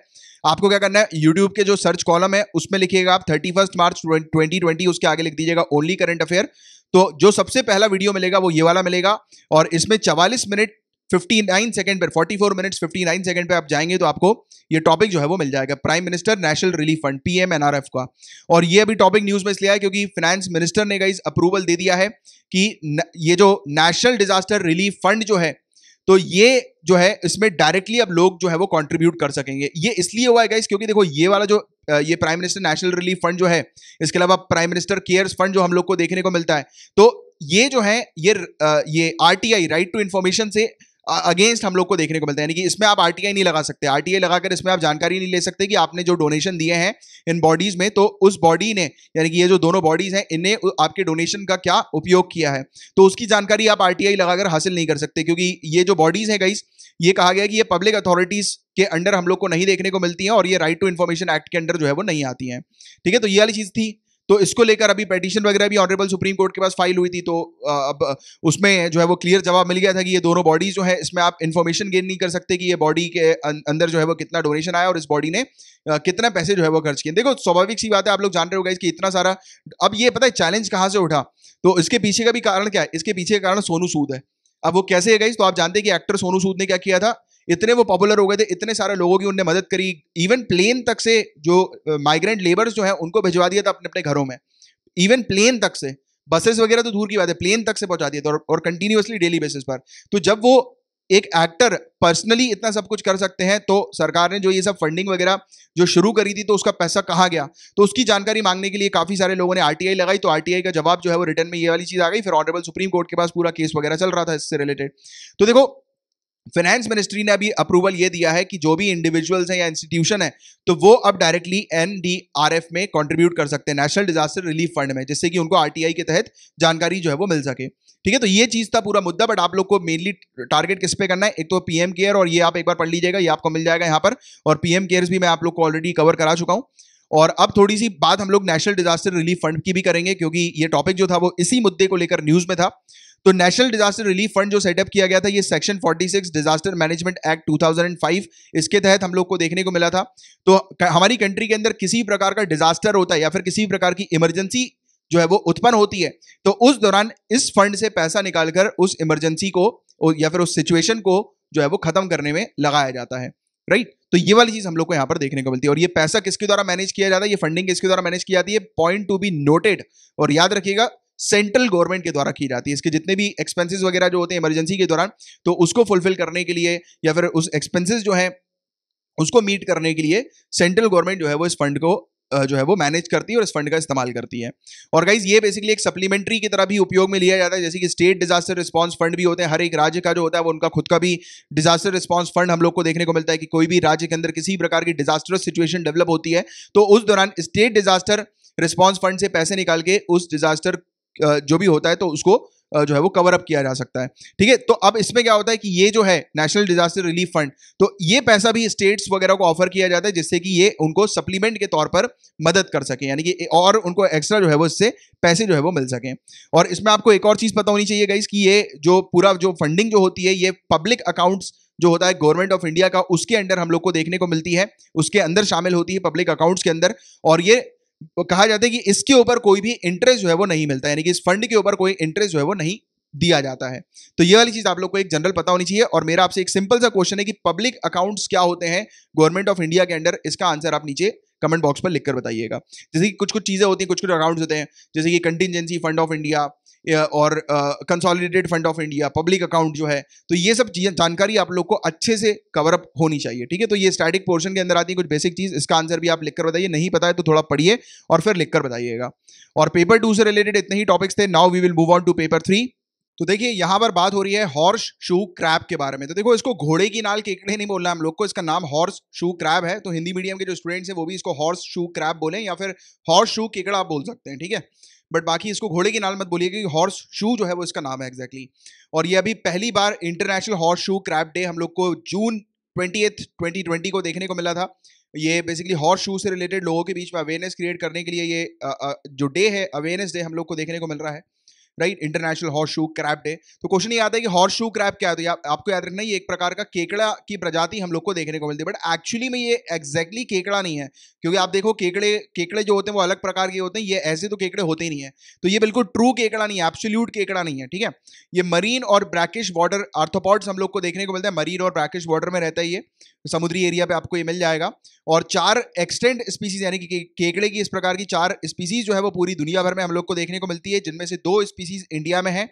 आपको क्या करना है यूट्यूब के जो सर्च कॉलम है उसमें लिखिएगा आप thirty first March twenty twenty उसके आगे लिख दीजिएगा ओनली करंट अफेयर तो जो सबसे पहला वीडियो मिलेगा वो ये वाला मिलेगा और इसमें 44 मिनट 59 सेकंड पर 44 मिनट्स 59 सेकंड पे आप जाएंगे तो आपको ये टॉपिक जो है वो मिल जाएगा Prime Minister National Relief Fund PM NRF का और ये अभी टॉपिक न्यूज में इसलिए आया क्योंकि फाइनेंस मिनिस्टर ने गाइज अप्रूवल दे दिया है कि ये जो नेशनल डिजास्टर रिलीफ फंड जो है तो ये जो है इसमें डायरेक्टली अब लोग जो है वो कंट्रीब्यूट कर सकेंगे ये इसलिए हुआ है गाइस क्योंकि देखो ये वाला जो ये Prime Minister National Relief fund जो है इसके अलावा प्राइम मिनिस्टर केयर्स फंड जो हम लोग को देखने को मिलता है तो ये जो है ये ये आरटीआई राइट टू इंफॉर्मेशन से अगेंस्ट हम लोग को देखने को मिलता है यानी कि इसमें आप आर नहीं लगा सकते आर लगाकर इसमें आप जानकारी नहीं ले सकते कि आपने जो डोनेशन दिए हैं इन बॉडीज़ में तो उस बॉडी ने यानी कि ये जो दोनों बॉडीज़ हैं इनने आपके डोनेशन का क्या उपयोग किया है तो उसकी जानकारी आप आर लगाकर हासिल नहीं कर सकते क्योंकि ये जो बॉडीज़ हैं गाइस ये कहा गया कि ये पब्लिक अथॉरिटीज़ के अंडर हम लोग को नहीं देखने को मिलती है और ये राइट टू इन्फॉर्मेशन एक्ट के अंडर जो है वो नहीं आती है ठीक है तो ये वाली चीज़ थी तो इसको लेकर अभी पेटिशन वगैरह भी ऑनरेबल सुप्रीम कोर्ट के पास फाइल हुई थी तो अब उसमें जो है वो क्लियर जवाब मिल गया था कि ये दोनों बॉडीज जो है इसमें आप इन्फॉर्मेशन गेन नहीं कर सकते कि ये बॉडी के अं, अंदर जो है वो कितना डोनेशन आया और इस बॉडी ने कितना पैसे जो है वो खर्च किए देखो स्वाभाविक सी बात है आप लोग जान रहे हो गए कि इतना सारा अब ये पता है चैलेंज कहाँ से उठा तो इसके पीछे का भी कारण क्या है इसके पीछे का कारण सोनू सूद है अब वो कैसे है गई तो आप जानते हैं कि एक्टर सोनू सूद ने क्या किया था इतने वो पॉपुलर हो गए थे इतने सारे लोगों की उनने मदद करी इवन प्लेन तक से जो माइग्रेंट लेबर्स जो है उनको भिजवा दिया था अपने अपने घरों में इवन प्लेन तक से बसेस वगैरह तो दूर की बात है प्लेन तक से पहुंचा दिया था और कंटिन्यूसली डेली बेसिस पर तो जब वो एक एक्टर पर्सनली इतना सब कुछ कर सकते हैं तो सरकार ने जो ये सब फंडिंग वगैरह जो शुरू करी थी तो उसका पैसा कहाँ गया तो उसकी जानकारी मांगने के लिए काफ़ी सारे लोगों ने आरटीआई लगाई तो आरटीआई का जवाब जो है वो रिटर्न में ये वाली चीज़ आ गई फिर ऑनरेबल सुप्रीम कोर्ट के पास पूरा केस वगैरह चल रहा था इससे रिलेटेड तो देखो फाइनेंस मिनिस्ट्री ने अभी अप्रूवल ये दिया है कि जो भी इंडिविजुअल्स हैं या इंस्टीट्यूशन है तो वो अब डायरेक्टली एनडीआरएफ में कंट्रीब्यूट कर सकते हैं नेशनल डिजास्टर रिलीफ फंड में जिससे कि उनको आरटीआई के तहत जानकारी जो है वो मिल सके ठीक है तो ये चीज था पूरा मुद्दा बट आप लोग को मेनली टारगेट किस पे करना है एक तो पीएम केयर और ये आप एक बार पढ़ लीजिएगा ये आपको मिल जाएगा यहाँ पर और पीएम केयर भी मैं आप लोग को ऑलरेडी कवर करा चुका हूँ और अब थोड़ी सी बात हम लोग नेशनल डिजास्टर रिलीफ फंड की भी करेंगे क्योंकि ये टॉपिक जो था वो इसी मुद्दे को लेकर न्यूज में था तो नेशनल डिजास्टर रिलीफ फंड जो सेटअप किया गया था ये सेक्शन 46 डिजास्टर मैनेजमेंट एक्ट 2005 इसके तहत हम लोग को देखने को मिला था तो हमारी कंट्री के अंदर किसी प्रकार का डिजास्टर होता है या फिर किसी प्रकार की इमरजेंसी जो है वो उत्पन्न होती है तो उस दौरान इस फंड से पैसा निकालकर उस इमरजेंसी को या फिर उस सिचुएशन को जो है वो खत्म करने में लगाया जाता है राइट तो ये वाली चीज हम लोग को यहाँ पर देखने को मिलती है और ये पैसा किसके द्वारा मैनेज किया जाता है ये फंडिंग किसके द्वारा मैनेज की जाती है पॉइंट टू बी नोटेड और याद रखिएगा सेंट्रल गवर्नमेंट के द्वारा की जाती है इसके जितने भी एक्सपेंसेस वगैरह जो होते हैं इमरजेंसी के दौरान तो उसको फुलफिल करने के लिए या फिर उस एक्सपेंसेस जो है उसको मीट करने के लिए सेंट्रल गवर्नमेंट जो है वो इस फंड को जो है वो मैनेज करती है और इस फंड का इस्तेमाल करती है और गाइज ये बेसिकली एक सप्लीमेंट्री की तरह भी उपयोग में लिया जाता है जैसे कि स्टेट डिजास्टर रिस्पांस फंड भी होते हैं हर एक राज्य का जो होता है वो उनका खुद का भी डिजास्टर रिस्पांस फंड हम लोग को देखने को मिलता है कि कोई भी राज्य के अंदर किसी प्रकार की डिजास्टर सिचुएशन डेवलप होती है तो उस दौरान स्टेट डिजास्टर रिस्पॉन्स फंड से पैसे निकाल के उस डिजास्टर जो भी होता है तो उसको जो है वो कवर अप किया जा सकता है ठीक है तो अब इसमें क्या होता है कि ये जो है नेशनल डिजास्टर रिलीफ फंड तो ये पैसा भी स्टेट्स वगैरह को ऑफर किया जाता है जिससे कि ये उनको सप्लीमेंट के तौर पर मदद कर सके यानी कि और उनको एक्स्ट्रा जो है वो इससे पैसे जो है वो मिल सकें और इसमें आपको एक और चीज़ पता होनी चाहिए गाइस कि ये जो पूरा जो फंडिंग जो होती है ये पब्लिक अकाउंट्स जो होता है गवर्नमेंट ऑफ इंडिया का उसके अंडर हम लोग को देखने को मिलती है उसके अंदर शामिल होती है पब्लिक अकाउंट्स के अंदर और ये वो कहा जाता है कि इसके ऊपर कोई भी इंटरेस्ट जो है वो नहीं मिलता यानी कि इस फंड के ऊपर कोई इंटरेस्ट जो है वो नहीं दिया जाता है तो ये वाली चीज़ आप लोग को एक जनरल पता होनी चाहिए और मेरा आपसे एक सिंपल सा क्वेश्चन है कि पब्लिक अकाउंट्स क्या होते हैं गवर्नमेंट ऑफ इंडिया के अंडर इसका आंसर आप नीचे कमेंट बॉक्स पर लिखकर बताइएगा जैसे कि कुछ कुछ चीज़ें होती हैं कुछ कुछ अकाउंट्स होते हैं जैसे कि कंटिजेंसी फंड ऑफ इंडिया और consolidated fund of India public account जो है तो ये सब चीज़ें जानकारी आप लोग को अच्छे से कवर अप होनी चाहिए ठीक है तो ये स्टैटिक पोर्शन के अंदर आती है कुछ बेसिक चीज़ इसका आंसर भी आप लिखकर बताइए नहीं पता है तो थोड़ा पढ़िए और फिर लिखकर बताइएगा और पेपर टू से रिलेटेड इतने ही टॉपिक्स थे now we will move on to paper three तो देखिए यहाँ पर बात हो रही है हॉर्स शू क्रैब के बारे में तो देखो इसको घोड़े की नाल केकड़े नहीं बोलना हम लोग को इसका नाम हॉर्स शू क्रैब है तो हिंदी मीडियम के जो स्टूडेंट्स हैं वो भी इसको हॉर्स शू क्रैब बोलें या फिर हॉर्स शू केकड़ा आप बोल सकते हैं ठीक है बट बाकी इसको घोड़े की नाल मत बोलिए क्योंकि हॉर्स शू जो है वो इसका नाम है एक्जैक्टली exactly. और ये अभी पहली बार international horseshoe crab day हम लोग को जून ट्वेंटी ट्वेंटी ट्वेंटी को देखने को मिला था ये बेसिकली हॉर्स शू से रिलेटेड लोगों के बीच में अवेयरनेस क्रिएट करने के लिए ये जो डे है अवेयरनेस डे हम लोग को देखने को मिल रहा है right international horseshoe crab day तो क्वेश्चन ये आता है कि हॉर्स शू क्रैप क्या है तो आपको याद रखना ये एक प्रकार का केकड़ा की प्रजाति हम लोग को देखने को मिलती है बट एक्चुअली में ये एक्जैक्टली exactly केकड़ा नहीं है क्योंकि आप देखो केकड़े केकड़े जो होते हैं वो अलग प्रकार के होते हैं ये ऐसे तो केकड़े होते ही नहीं है तो ये बिल्कुल ट्रू केकड़ा नहीं है एब्सोल्यूट केकड़ा नहीं है ठीक है ये मरीन और ब्रैकिश बॉर्डर आर्थोपॉड्स हम लोग को देखने को मिलता है मरीन और ब्रैकिश बॉर्डर में रहता है ये समुद्री एरिया पे आपको ये मिल जाएगा और चार एक्सटेंट स्पीसीज यानी कि केकड़े की इस प्रकार की चार स्पीसीज जो है वो पूरी दुनिया भर में हम लोग को देखने को मिलती है जिनमें से दो स्पीसीज इंडिया में है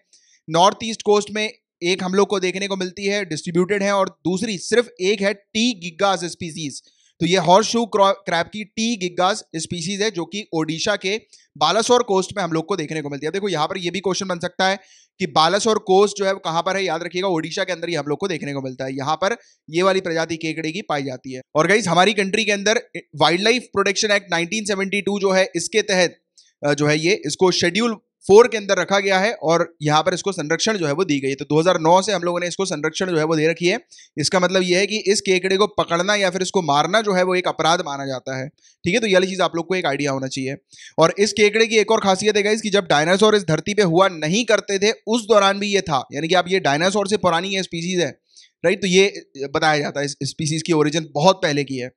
नॉर्थ ईस्ट कोस्ट में एक हम लोग को देखने को मिलती है डिस्ट्रीब्यूटेड है और दूसरी सिर्फ एक है टी गिग्गास स्पीसीज तो ये हॉर्स शू क्रैप की टी गिग्गास स्पीसीज है जो कि ओडिशा के बालासोर कोस्ट में हम लोग को देखने को मिलती है देखो यहाँ पर ये भी क्वेश्चन बन सकता है कि बालासोर कोस्ट जो है वो कहाँ पर है याद रखिएगा ओडिशा के अंदर ही हम लोग को देखने को मिलता है यहाँ पर ये वाली प्रजाति केकड़े की पाई जाती है और गाइज हमारी कंट्री के अंदर wildlife protection act nineteen जो है इसके तहत जो है ये इसको शेड्यूल फोर के अंदर रखा गया है और यहाँ पर इसको संरक्षण जो है वो दी गई है तो 2009 से हम लोगों ने इसको संरक्षण जो है वो दे रखी है इसका मतलब यह है कि इस केकड़े को पकड़ना या फिर इसको मारना जो है वो एक अपराध माना जाता है ठीक है तो ये चीज़ आप लोग को एक आइडिया होना चाहिए और इस केकड़े की एक और खासियत है इसकी जब डायनासोर इस धरती पर हुआ नहीं करते थे उस दौरान भी ये था यानी कि आप ये डायनासोर से पुरानी ये स्पीसीज़ है राइट तो ये बताया जाता है इस स्पीसीज की ओरिजिन बहुत पहले की है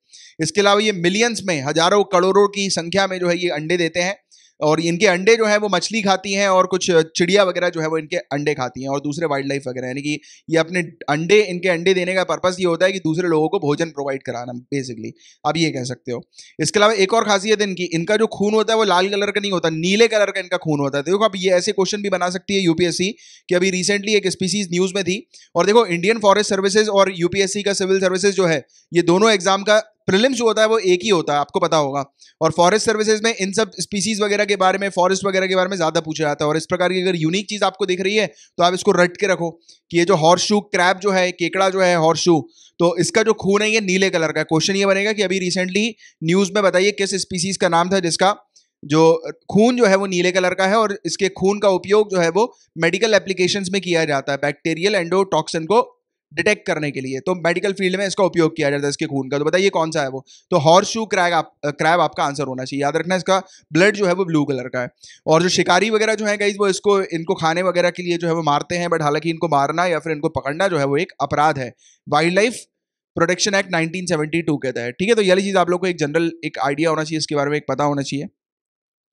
इसके अलावा ये मिलियंस में हजारों करोड़ों की संख्या में जो है ये अंडे देते हैं और इनके अंडे जो है वो मछली खाती हैं और कुछ चिड़िया वगैरह जो है वो इनके अंडे खाती हैं और दूसरे वाइल्ड लाइफ वगैरह यानी कि ये अपने अंडे इनके अंडे देने का पर्पज़ ये होता है कि दूसरे लोगों को भोजन प्रोवाइड कराना बेसिकली आप ये कह सकते हो इसके अलावा एक और खासियत इनकी इनका जो खून होता है वो लाल कलर का नहीं होता नीले कलर का इनका खून होता है देखो आप ये ऐसे क्वेश्चन भी बना सकती है यूपीएससी कि अभी रिसेंटली एक स्पीसीज न्यूज़ में थी और देखो इंडियन फॉरेस्ट सर्विसेज और यूपीएससी का सिविल सर्विसेज जो है ये दोनों एग्जाम का प्रिलिम्स जो होता है वो एक ही होता है आपको पता होगा और फॉरेस्ट सर्विसेज में इन सब स्पीसीज वगैरह के बारे में फॉरेस्ट वगैरह के बारे में ज़्यादा पूछा जाता है और इस प्रकार की अगर यूनिक चीज़ आपको दिख रही है तो आप इसको रट के रखो कि ये जो हॉर्स शू क्रैप जो है केकड़ा जो है हॉर्स शू तो इसका जो खून है ये नीले कलर का क्वेश्चन ये बनेगा कि अभी रिसेंटली न्यूज़ में बताइए किस स्पीसीज़ का नाम था जिसका जो खून जो है वो नीले कलर का है और इसके खून का उपयोग जो है वो मेडिकल एप्लीकेशंस में किया जाता है बैक्टीरियल एंडोटॉक्सिन को डिटेक्ट करने के लिए तो मेडिकल फील्ड में इसका उपयोग किया जाता है इसके खून का तो बताइए कौन सा है वो तो हॉर्स शू क्रैग आप क्रैब आपका आंसर होना चाहिए याद रखना इसका ब्लड जो है वो ब्लू कलर का है और जो शिकारी वगैरह जो है कई वो इसको इनको खाने वगैरह के लिए जो है वो मारते हैं बट हालांकि इनको मारना या फिर इनको पकड़ना जो है वो एक अपराध है wildlife protection act two के तहत ठीक है तो यही चीज़ आप लोग को एक जनरल एक आइडिया होना चाहिए इसके बारे में एक पता होना चाहिए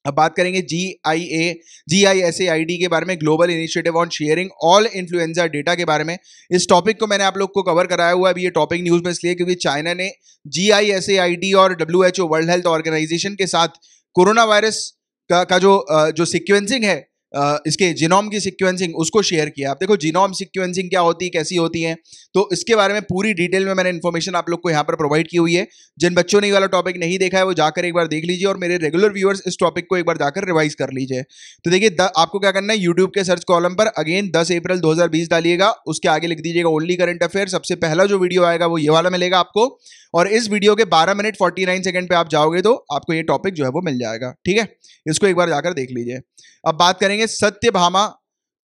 अब बात करेंगे जी आई ए जी I S A I D के बारे में global initiative on sharing all influenza data के बारे में इस टॉपिक को मैंने आप लोग को कवर कराया हुआ अभी ये टॉपिक न्यूज़ में इसलिए क्योंकि चाइना ने G I S A I D और W H O world health organization के साथ कोरोना वायरस का, का जो जो सिक्वेंसिंग है इसके जीनोम की सिक्वेंसिंग उसको शेयर किया आप देखो जीनोम सिक्वेंसिंग क्या होती है कैसी होती है तो इसके बारे में पूरी डिटेल में मैंने इन्फॉर्मेशन आप लोग को यहाँ पर प्रोवाइड की हुई है जिन बच्चों ने ये वाला टॉपिक नहीं देखा है वो जाकर एक बार देख लीजिए और मेरे रेगुलर व्यूअर्स इस टॉपिक को एक बार जाकर रिवाइज कर लीजिए तो देखिए आपको क्या करना है यूट्यूब के सर्च कॉलम पर अगेन दस अप्रैल दो डालिएगा उसके आगे लिख दीजिएगा ओनली करंट अफेयर सबसे पहला जो वीडियो आएगा वो ये वाला मिलेगा आपको और इस वीडियो के बारह मिनट फोर्टी नाइन सेकेंड पर आप जाओगे तो आपको ये टॉपिक जो है वो मिल जाएगा ठीक है इसको एक बार जाकर देख लीजिए अब बात करेंगे करेंगे सत्यभामा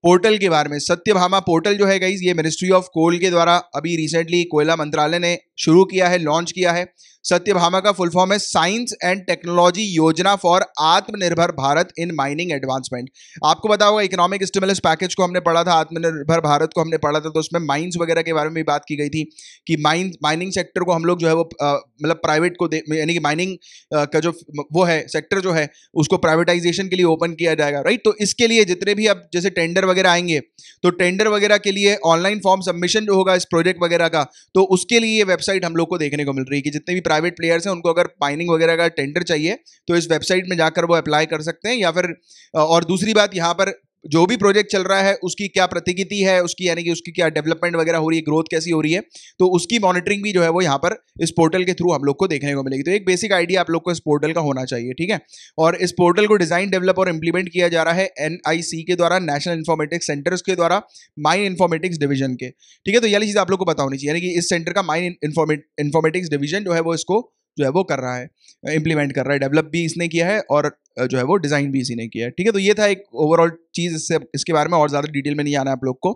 पोर्टल के बारे में सत्यभामा पोर्टल जो है गाइज ये मिनिस्ट्री ऑफ कोल के द्वारा अभी रिसेंटली कोयला मंत्रालय ने शुरू किया है लॉन्च किया है सत्यभामा का फुल फॉर्म है साइंस एंड टेक्नोलॉजी योजना for Atmanirbhar Bharat in mining advancement आपको बता होगा इकोनॉमिक स्टिमुलस पैकेज को हमने पढ़ा था आत्मनिर्भर भारत को हमने पढ़ा था तो उसमें माइंस वगैरह के बारे में भी बात की गई थी कि माइन माइनिंग सेक्टर को हम लोग जो है वो मतलब प्राइवेट को यानी कि माइनिंग का जो वो है सेक्टर जो है उसको प्राइवेटाइजेशन के लिए ओपन किया जाएगा राइट तो इसके लिए जितने भी अब जैसे टेंडर वगैरह आएंगे तो टेंडर वगैरह के लिए ऑनलाइन फॉर्म सबमिशन जो होगा इस प्रोजेक्ट वगैरह का तो उसके लिए वेबसाइट हम लोग को देखने को मिल रही है कि जितने भी प्राइवेट प्लेयर्स हैं उनको अगर पाइनिंग वगैरह का टेंडर चाहिए तो इस वेबसाइट में जाकर वो अप्लाई कर सकते हैं या फिर और दूसरी बात यहाँ पर जो भी प्रोजेक्ट चल रहा है उसकी क्या प्रतिगिति है उसकी यानी कि उसकी क्या डेवलपमेंट वगैरह हो रही है ग्रोथ कैसी हो रही है तो उसकी मॉनिटरिंग भी जो है वो यहाँ पर इस पोर्टल के थ्रू हम लोग को देखने को मिलेगी तो एक बेसिक आइडिया आप लोग को इस पोर्टल का होना चाहिए ठीक है और इस पोर्टल को डिजाइन डेवलप और इम्प्लीमेंट किया जा रहा है एन के द्वारा नेशनल इन्फॉर्मेटिक्स सेंटर्स के द्वारा माइन इन्फॉर्मेटिक्स डिवीजन के ठीक है तो यही चीज़ आप लोग को बता होनी चाहिए यानी कि इस सेंटर का माइन इन्फॉर्मेटिक्स डिवीजन जो है वो इसको जो है वो कर रहा है इम्प्लीमेंट कर रहा है डेवलप भी इसने किया है और जो है वो डिज़ाइन भी इसी ने किया है ठीक है तो ये था एक ओवरऑल चीज़ इससे इसके बारे में और ज़्यादा डिटेल में नहीं आना है आप लोग को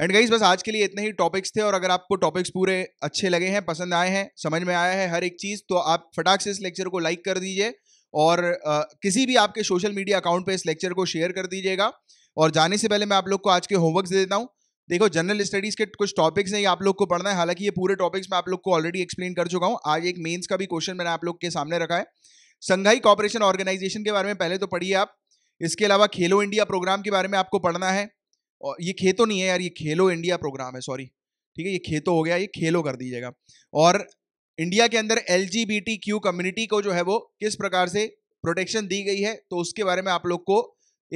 एंड गाइज बस आज के लिए इतने ही टॉपिक्स थे और अगर आपको टॉपिक्स पूरे अच्छे लगे हैं पसंद आए हैं समझ में आया है हर एक चीज़ तो आप फटाक से इस लेक्चर को लाइक कर दीजिए और आ, किसी भी आपके सोशल मीडिया अकाउंट पे इस लेक्चर को शेयर कर दीजिएगा और जाने से पहले मैं आप लोग को आज के होमवर्क दे देता हूँ देखो जनरल स्टडीज़ के कुछ टॉपिक्स हैं ये आप लोग को पढ़ना है हालांकि ये पूरे टॉपिक्स मैं आप लोग को ऑलरेडी एक्सप्लेन कर चुका हूँ आज एक मेन्स का भी क्वेश्चन मैंने आप लोग के सामने रखा है संघाई कॉपरेशन ऑर्गेनाइजेशन के बारे में पहले तो पढ़िए आप इसके अलावा खेलो इंडिया प्रोग्राम के बारे में आपको पढ़ना है और ये खेतो नहीं है यार ये खेलो इंडिया प्रोग्राम है सॉरी ठीक है ये खेतो हो गया ये खेलो कर दीजिएगा और इंडिया के अंदर एल कम्युनिटी को जो है वो किस प्रकार से प्रोटेक्शन दी गई है तो उसके बारे में आप लोग को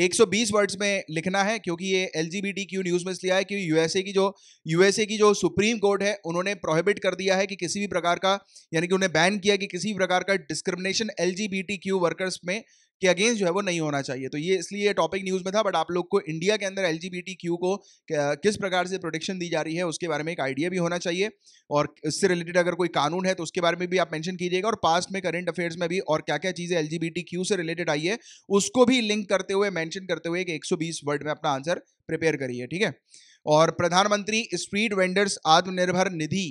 120 वर्ड्स में लिखना है क्योंकि ये एल क्यू न्यूज़ में इसलिए है कि यूएसए की जो यूएसए की जो सुप्रीम कोर्ट है उन्होंने प्रोहिबिट कर दिया है कि किसी भी प्रकार का यानी कि उन्हें बैन किया कि किसी भी प्रकार का डिस्क्रिमिनेशन एल क्यू वर्कर्स में के अगेंस्ट जो है वो नहीं होना चाहिए तो ये इसलिए ये टॉपिक न्यूज़ में था बट आप लोग को इंडिया के अंदर एल क्यू को किस प्रकार से प्रोटेक्शन दी जा रही है उसके बारे में एक आइडिया भी होना चाहिए और इससे रिलेटेड अगर कोई कानून है तो उसके बारे में भी आप मैंशन कीजिएगा और पास्ट में करेंट अफेयर्स में भी और क्या क्या चीज़ें एल से रिलेटेड आई है उसको भी लिंक करते हुए मैंशन करते हुए एक वर्ड में अपना आंसर प्रिपेयर करिए ठीक है और प्रधानमंत्री स्ट्रीट वेंडर्स आत्मनिर्भर निधि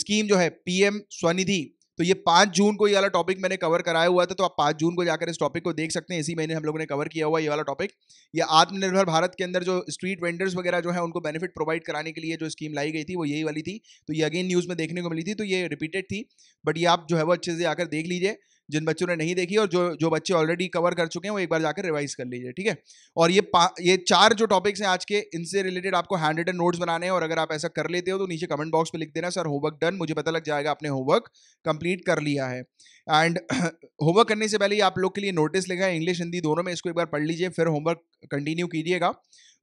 स्कीम जो है पीएम स्वनिधि तो ये पाँच जून को ये वाला टॉपिक मैंने कवर कराया हुआ था तो आप पाँच जून को जाकर इस टॉपिक को देख सकते हैं इसी महीने हम लोगों ने कवर किया हुआ ये वाला टॉपिक ये आत्मनिर्भर भारत के अंदर जो स्ट्रीट वेंडर्स वगैरह जो है उनको बेनिफिट प्रोवाइड कराने के लिए जो स्कीम लाई गई थी वो यही वाली थी तो ये अगेन न्यूज़ में देखने को मिली थी तो ये रिपीटेड थी बट ये आप जो है वो अच्छे से आकर देख लीजिए जिन बच्चों ने नहीं देखी और जो जो बच्चे ऑलरेडी कवर कर चुके हैं वो एक बार जाकर रिवाइज कर लीजिए ठीक है और ये ये चार जो टॉपिक्स हैं आज के इनसे रिलेटेड आपको हैंड रिटन नोट्स बनाने हैं और अगर आप ऐसा कर लेते हो तो नीचे कमेंट बॉक्स में लिख देना सर होमवर्क डन मुझे पता लग जाएगा आपने होमवर्क कंप्लीट कर लिया है एंड होमवर्क करने से पहले ही आप लोग के लिए नोटिस लिखा है इंग्लिश हिंदी दोनों में इसको एक बार पढ़ लीजिए फिर होमवर्क कंटिन्यू कीजिएगा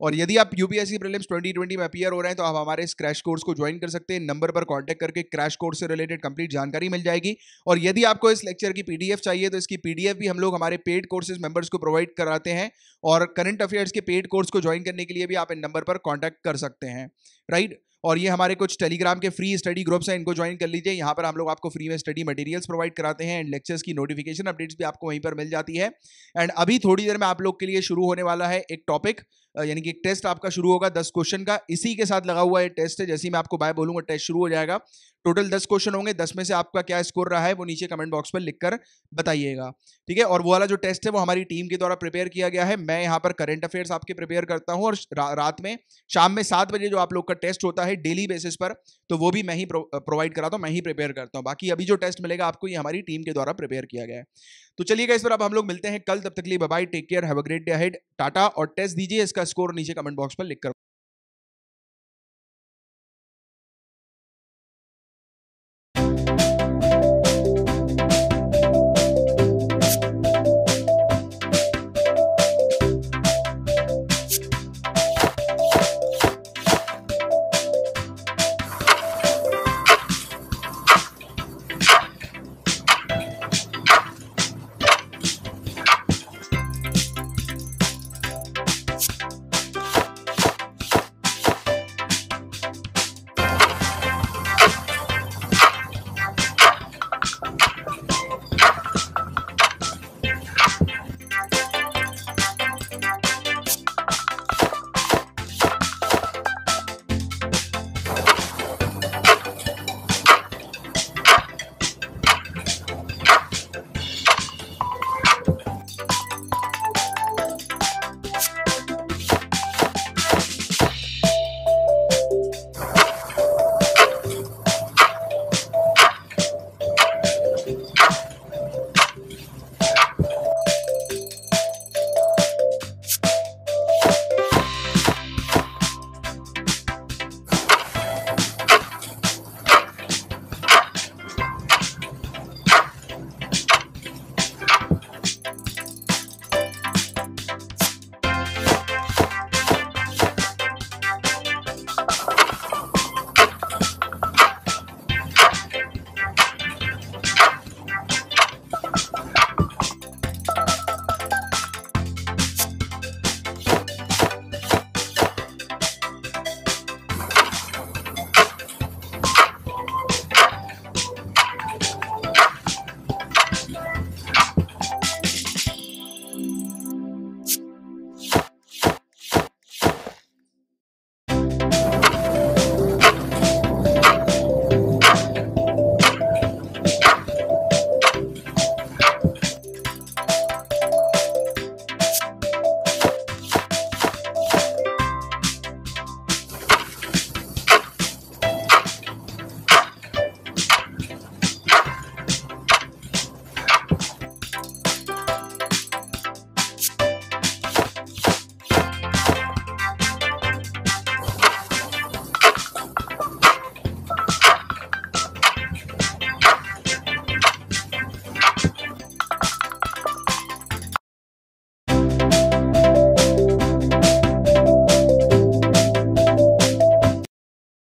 और यदि आप यू पी प्रीलिम्स 2020 में अपियर हो रहे हैं तो आप हमारे इस क्रैश कोर्स को ज्वाइन कर सकते हैं नंबर पर कांटेक्ट करके क्रैश कोर्स से रिलेटेड कंप्लीट जानकारी मिल जाएगी और यदि आपको इस लेक्चर की पीडीएफ चाहिए तो इसकी पीडीएफ भी हम लोग हमारे पेड कोर्सेज मेंबर्स को प्रोवाइड कराते हैं और करंट अफेयर्स के पेड कोर्स को ज्वाइन करने के लिए भी आप इन नंबर पर कॉन्टैक्ट कर सकते हैं राइट और ये हमारे कुछ टेलीग्राम के फ्री स्टडी ग्रुप्स हैं इनको ज्वाइन कर लीजिए यहाँ पर हम लोग आपको फ्री में स्टडी मटेरियल्स प्रोवाइड कराते हैं एंड लेक्चर्स की नोटिफिकेशन अपडेट्स भी आपको वहीं पर मिल जाती है एंड अभी थोड़ी देर में आप लोग के लिए शुरू होने वाला है एक टॉपिक यानी कि टेस्ट आपका शुरू होगा दस क्वेश्चन का इसी के साथ लगा हुआ है टेस्ट है जैसे ही मैं आपको बाय बोलूंगा टेस्ट शुरू हो जाएगा टोटल दस क्वेश्चन होंगे दस में से आपका क्या स्कोर रहा है वो नीचे कमेंट बॉक्स पर लिखकर बताइएगा ठीक है और वो वाला जो टेस्ट है वो हमारी टीम के द्वारा प्रिपेयर किया गया है मैं यहाँ पर करंट अफेयर्स आपके प्रिपेयर करता हूँ और रा, रात में शाम में सात बजे जो आप लोग का टेस्ट होता है डेली बेसिस पर तो वो भी मैं ही प्रो, प्रोवाइड कराता हूँ मैं ही प्रिपेयर करता हूँ बाकी अभी जो टेस्ट मिलेगा आपको ये हमारी टीम के द्वारा प्रिपेयर किया गया है तो चलिएगा इस पर अब हम लोग मिलते हैं कल तब तक लिए bye bye take care have a great day हेड टाटा और टेस्ट दीजिए इसका इसका स्कोर नीचे कमेंट बॉक्स पर लिखकर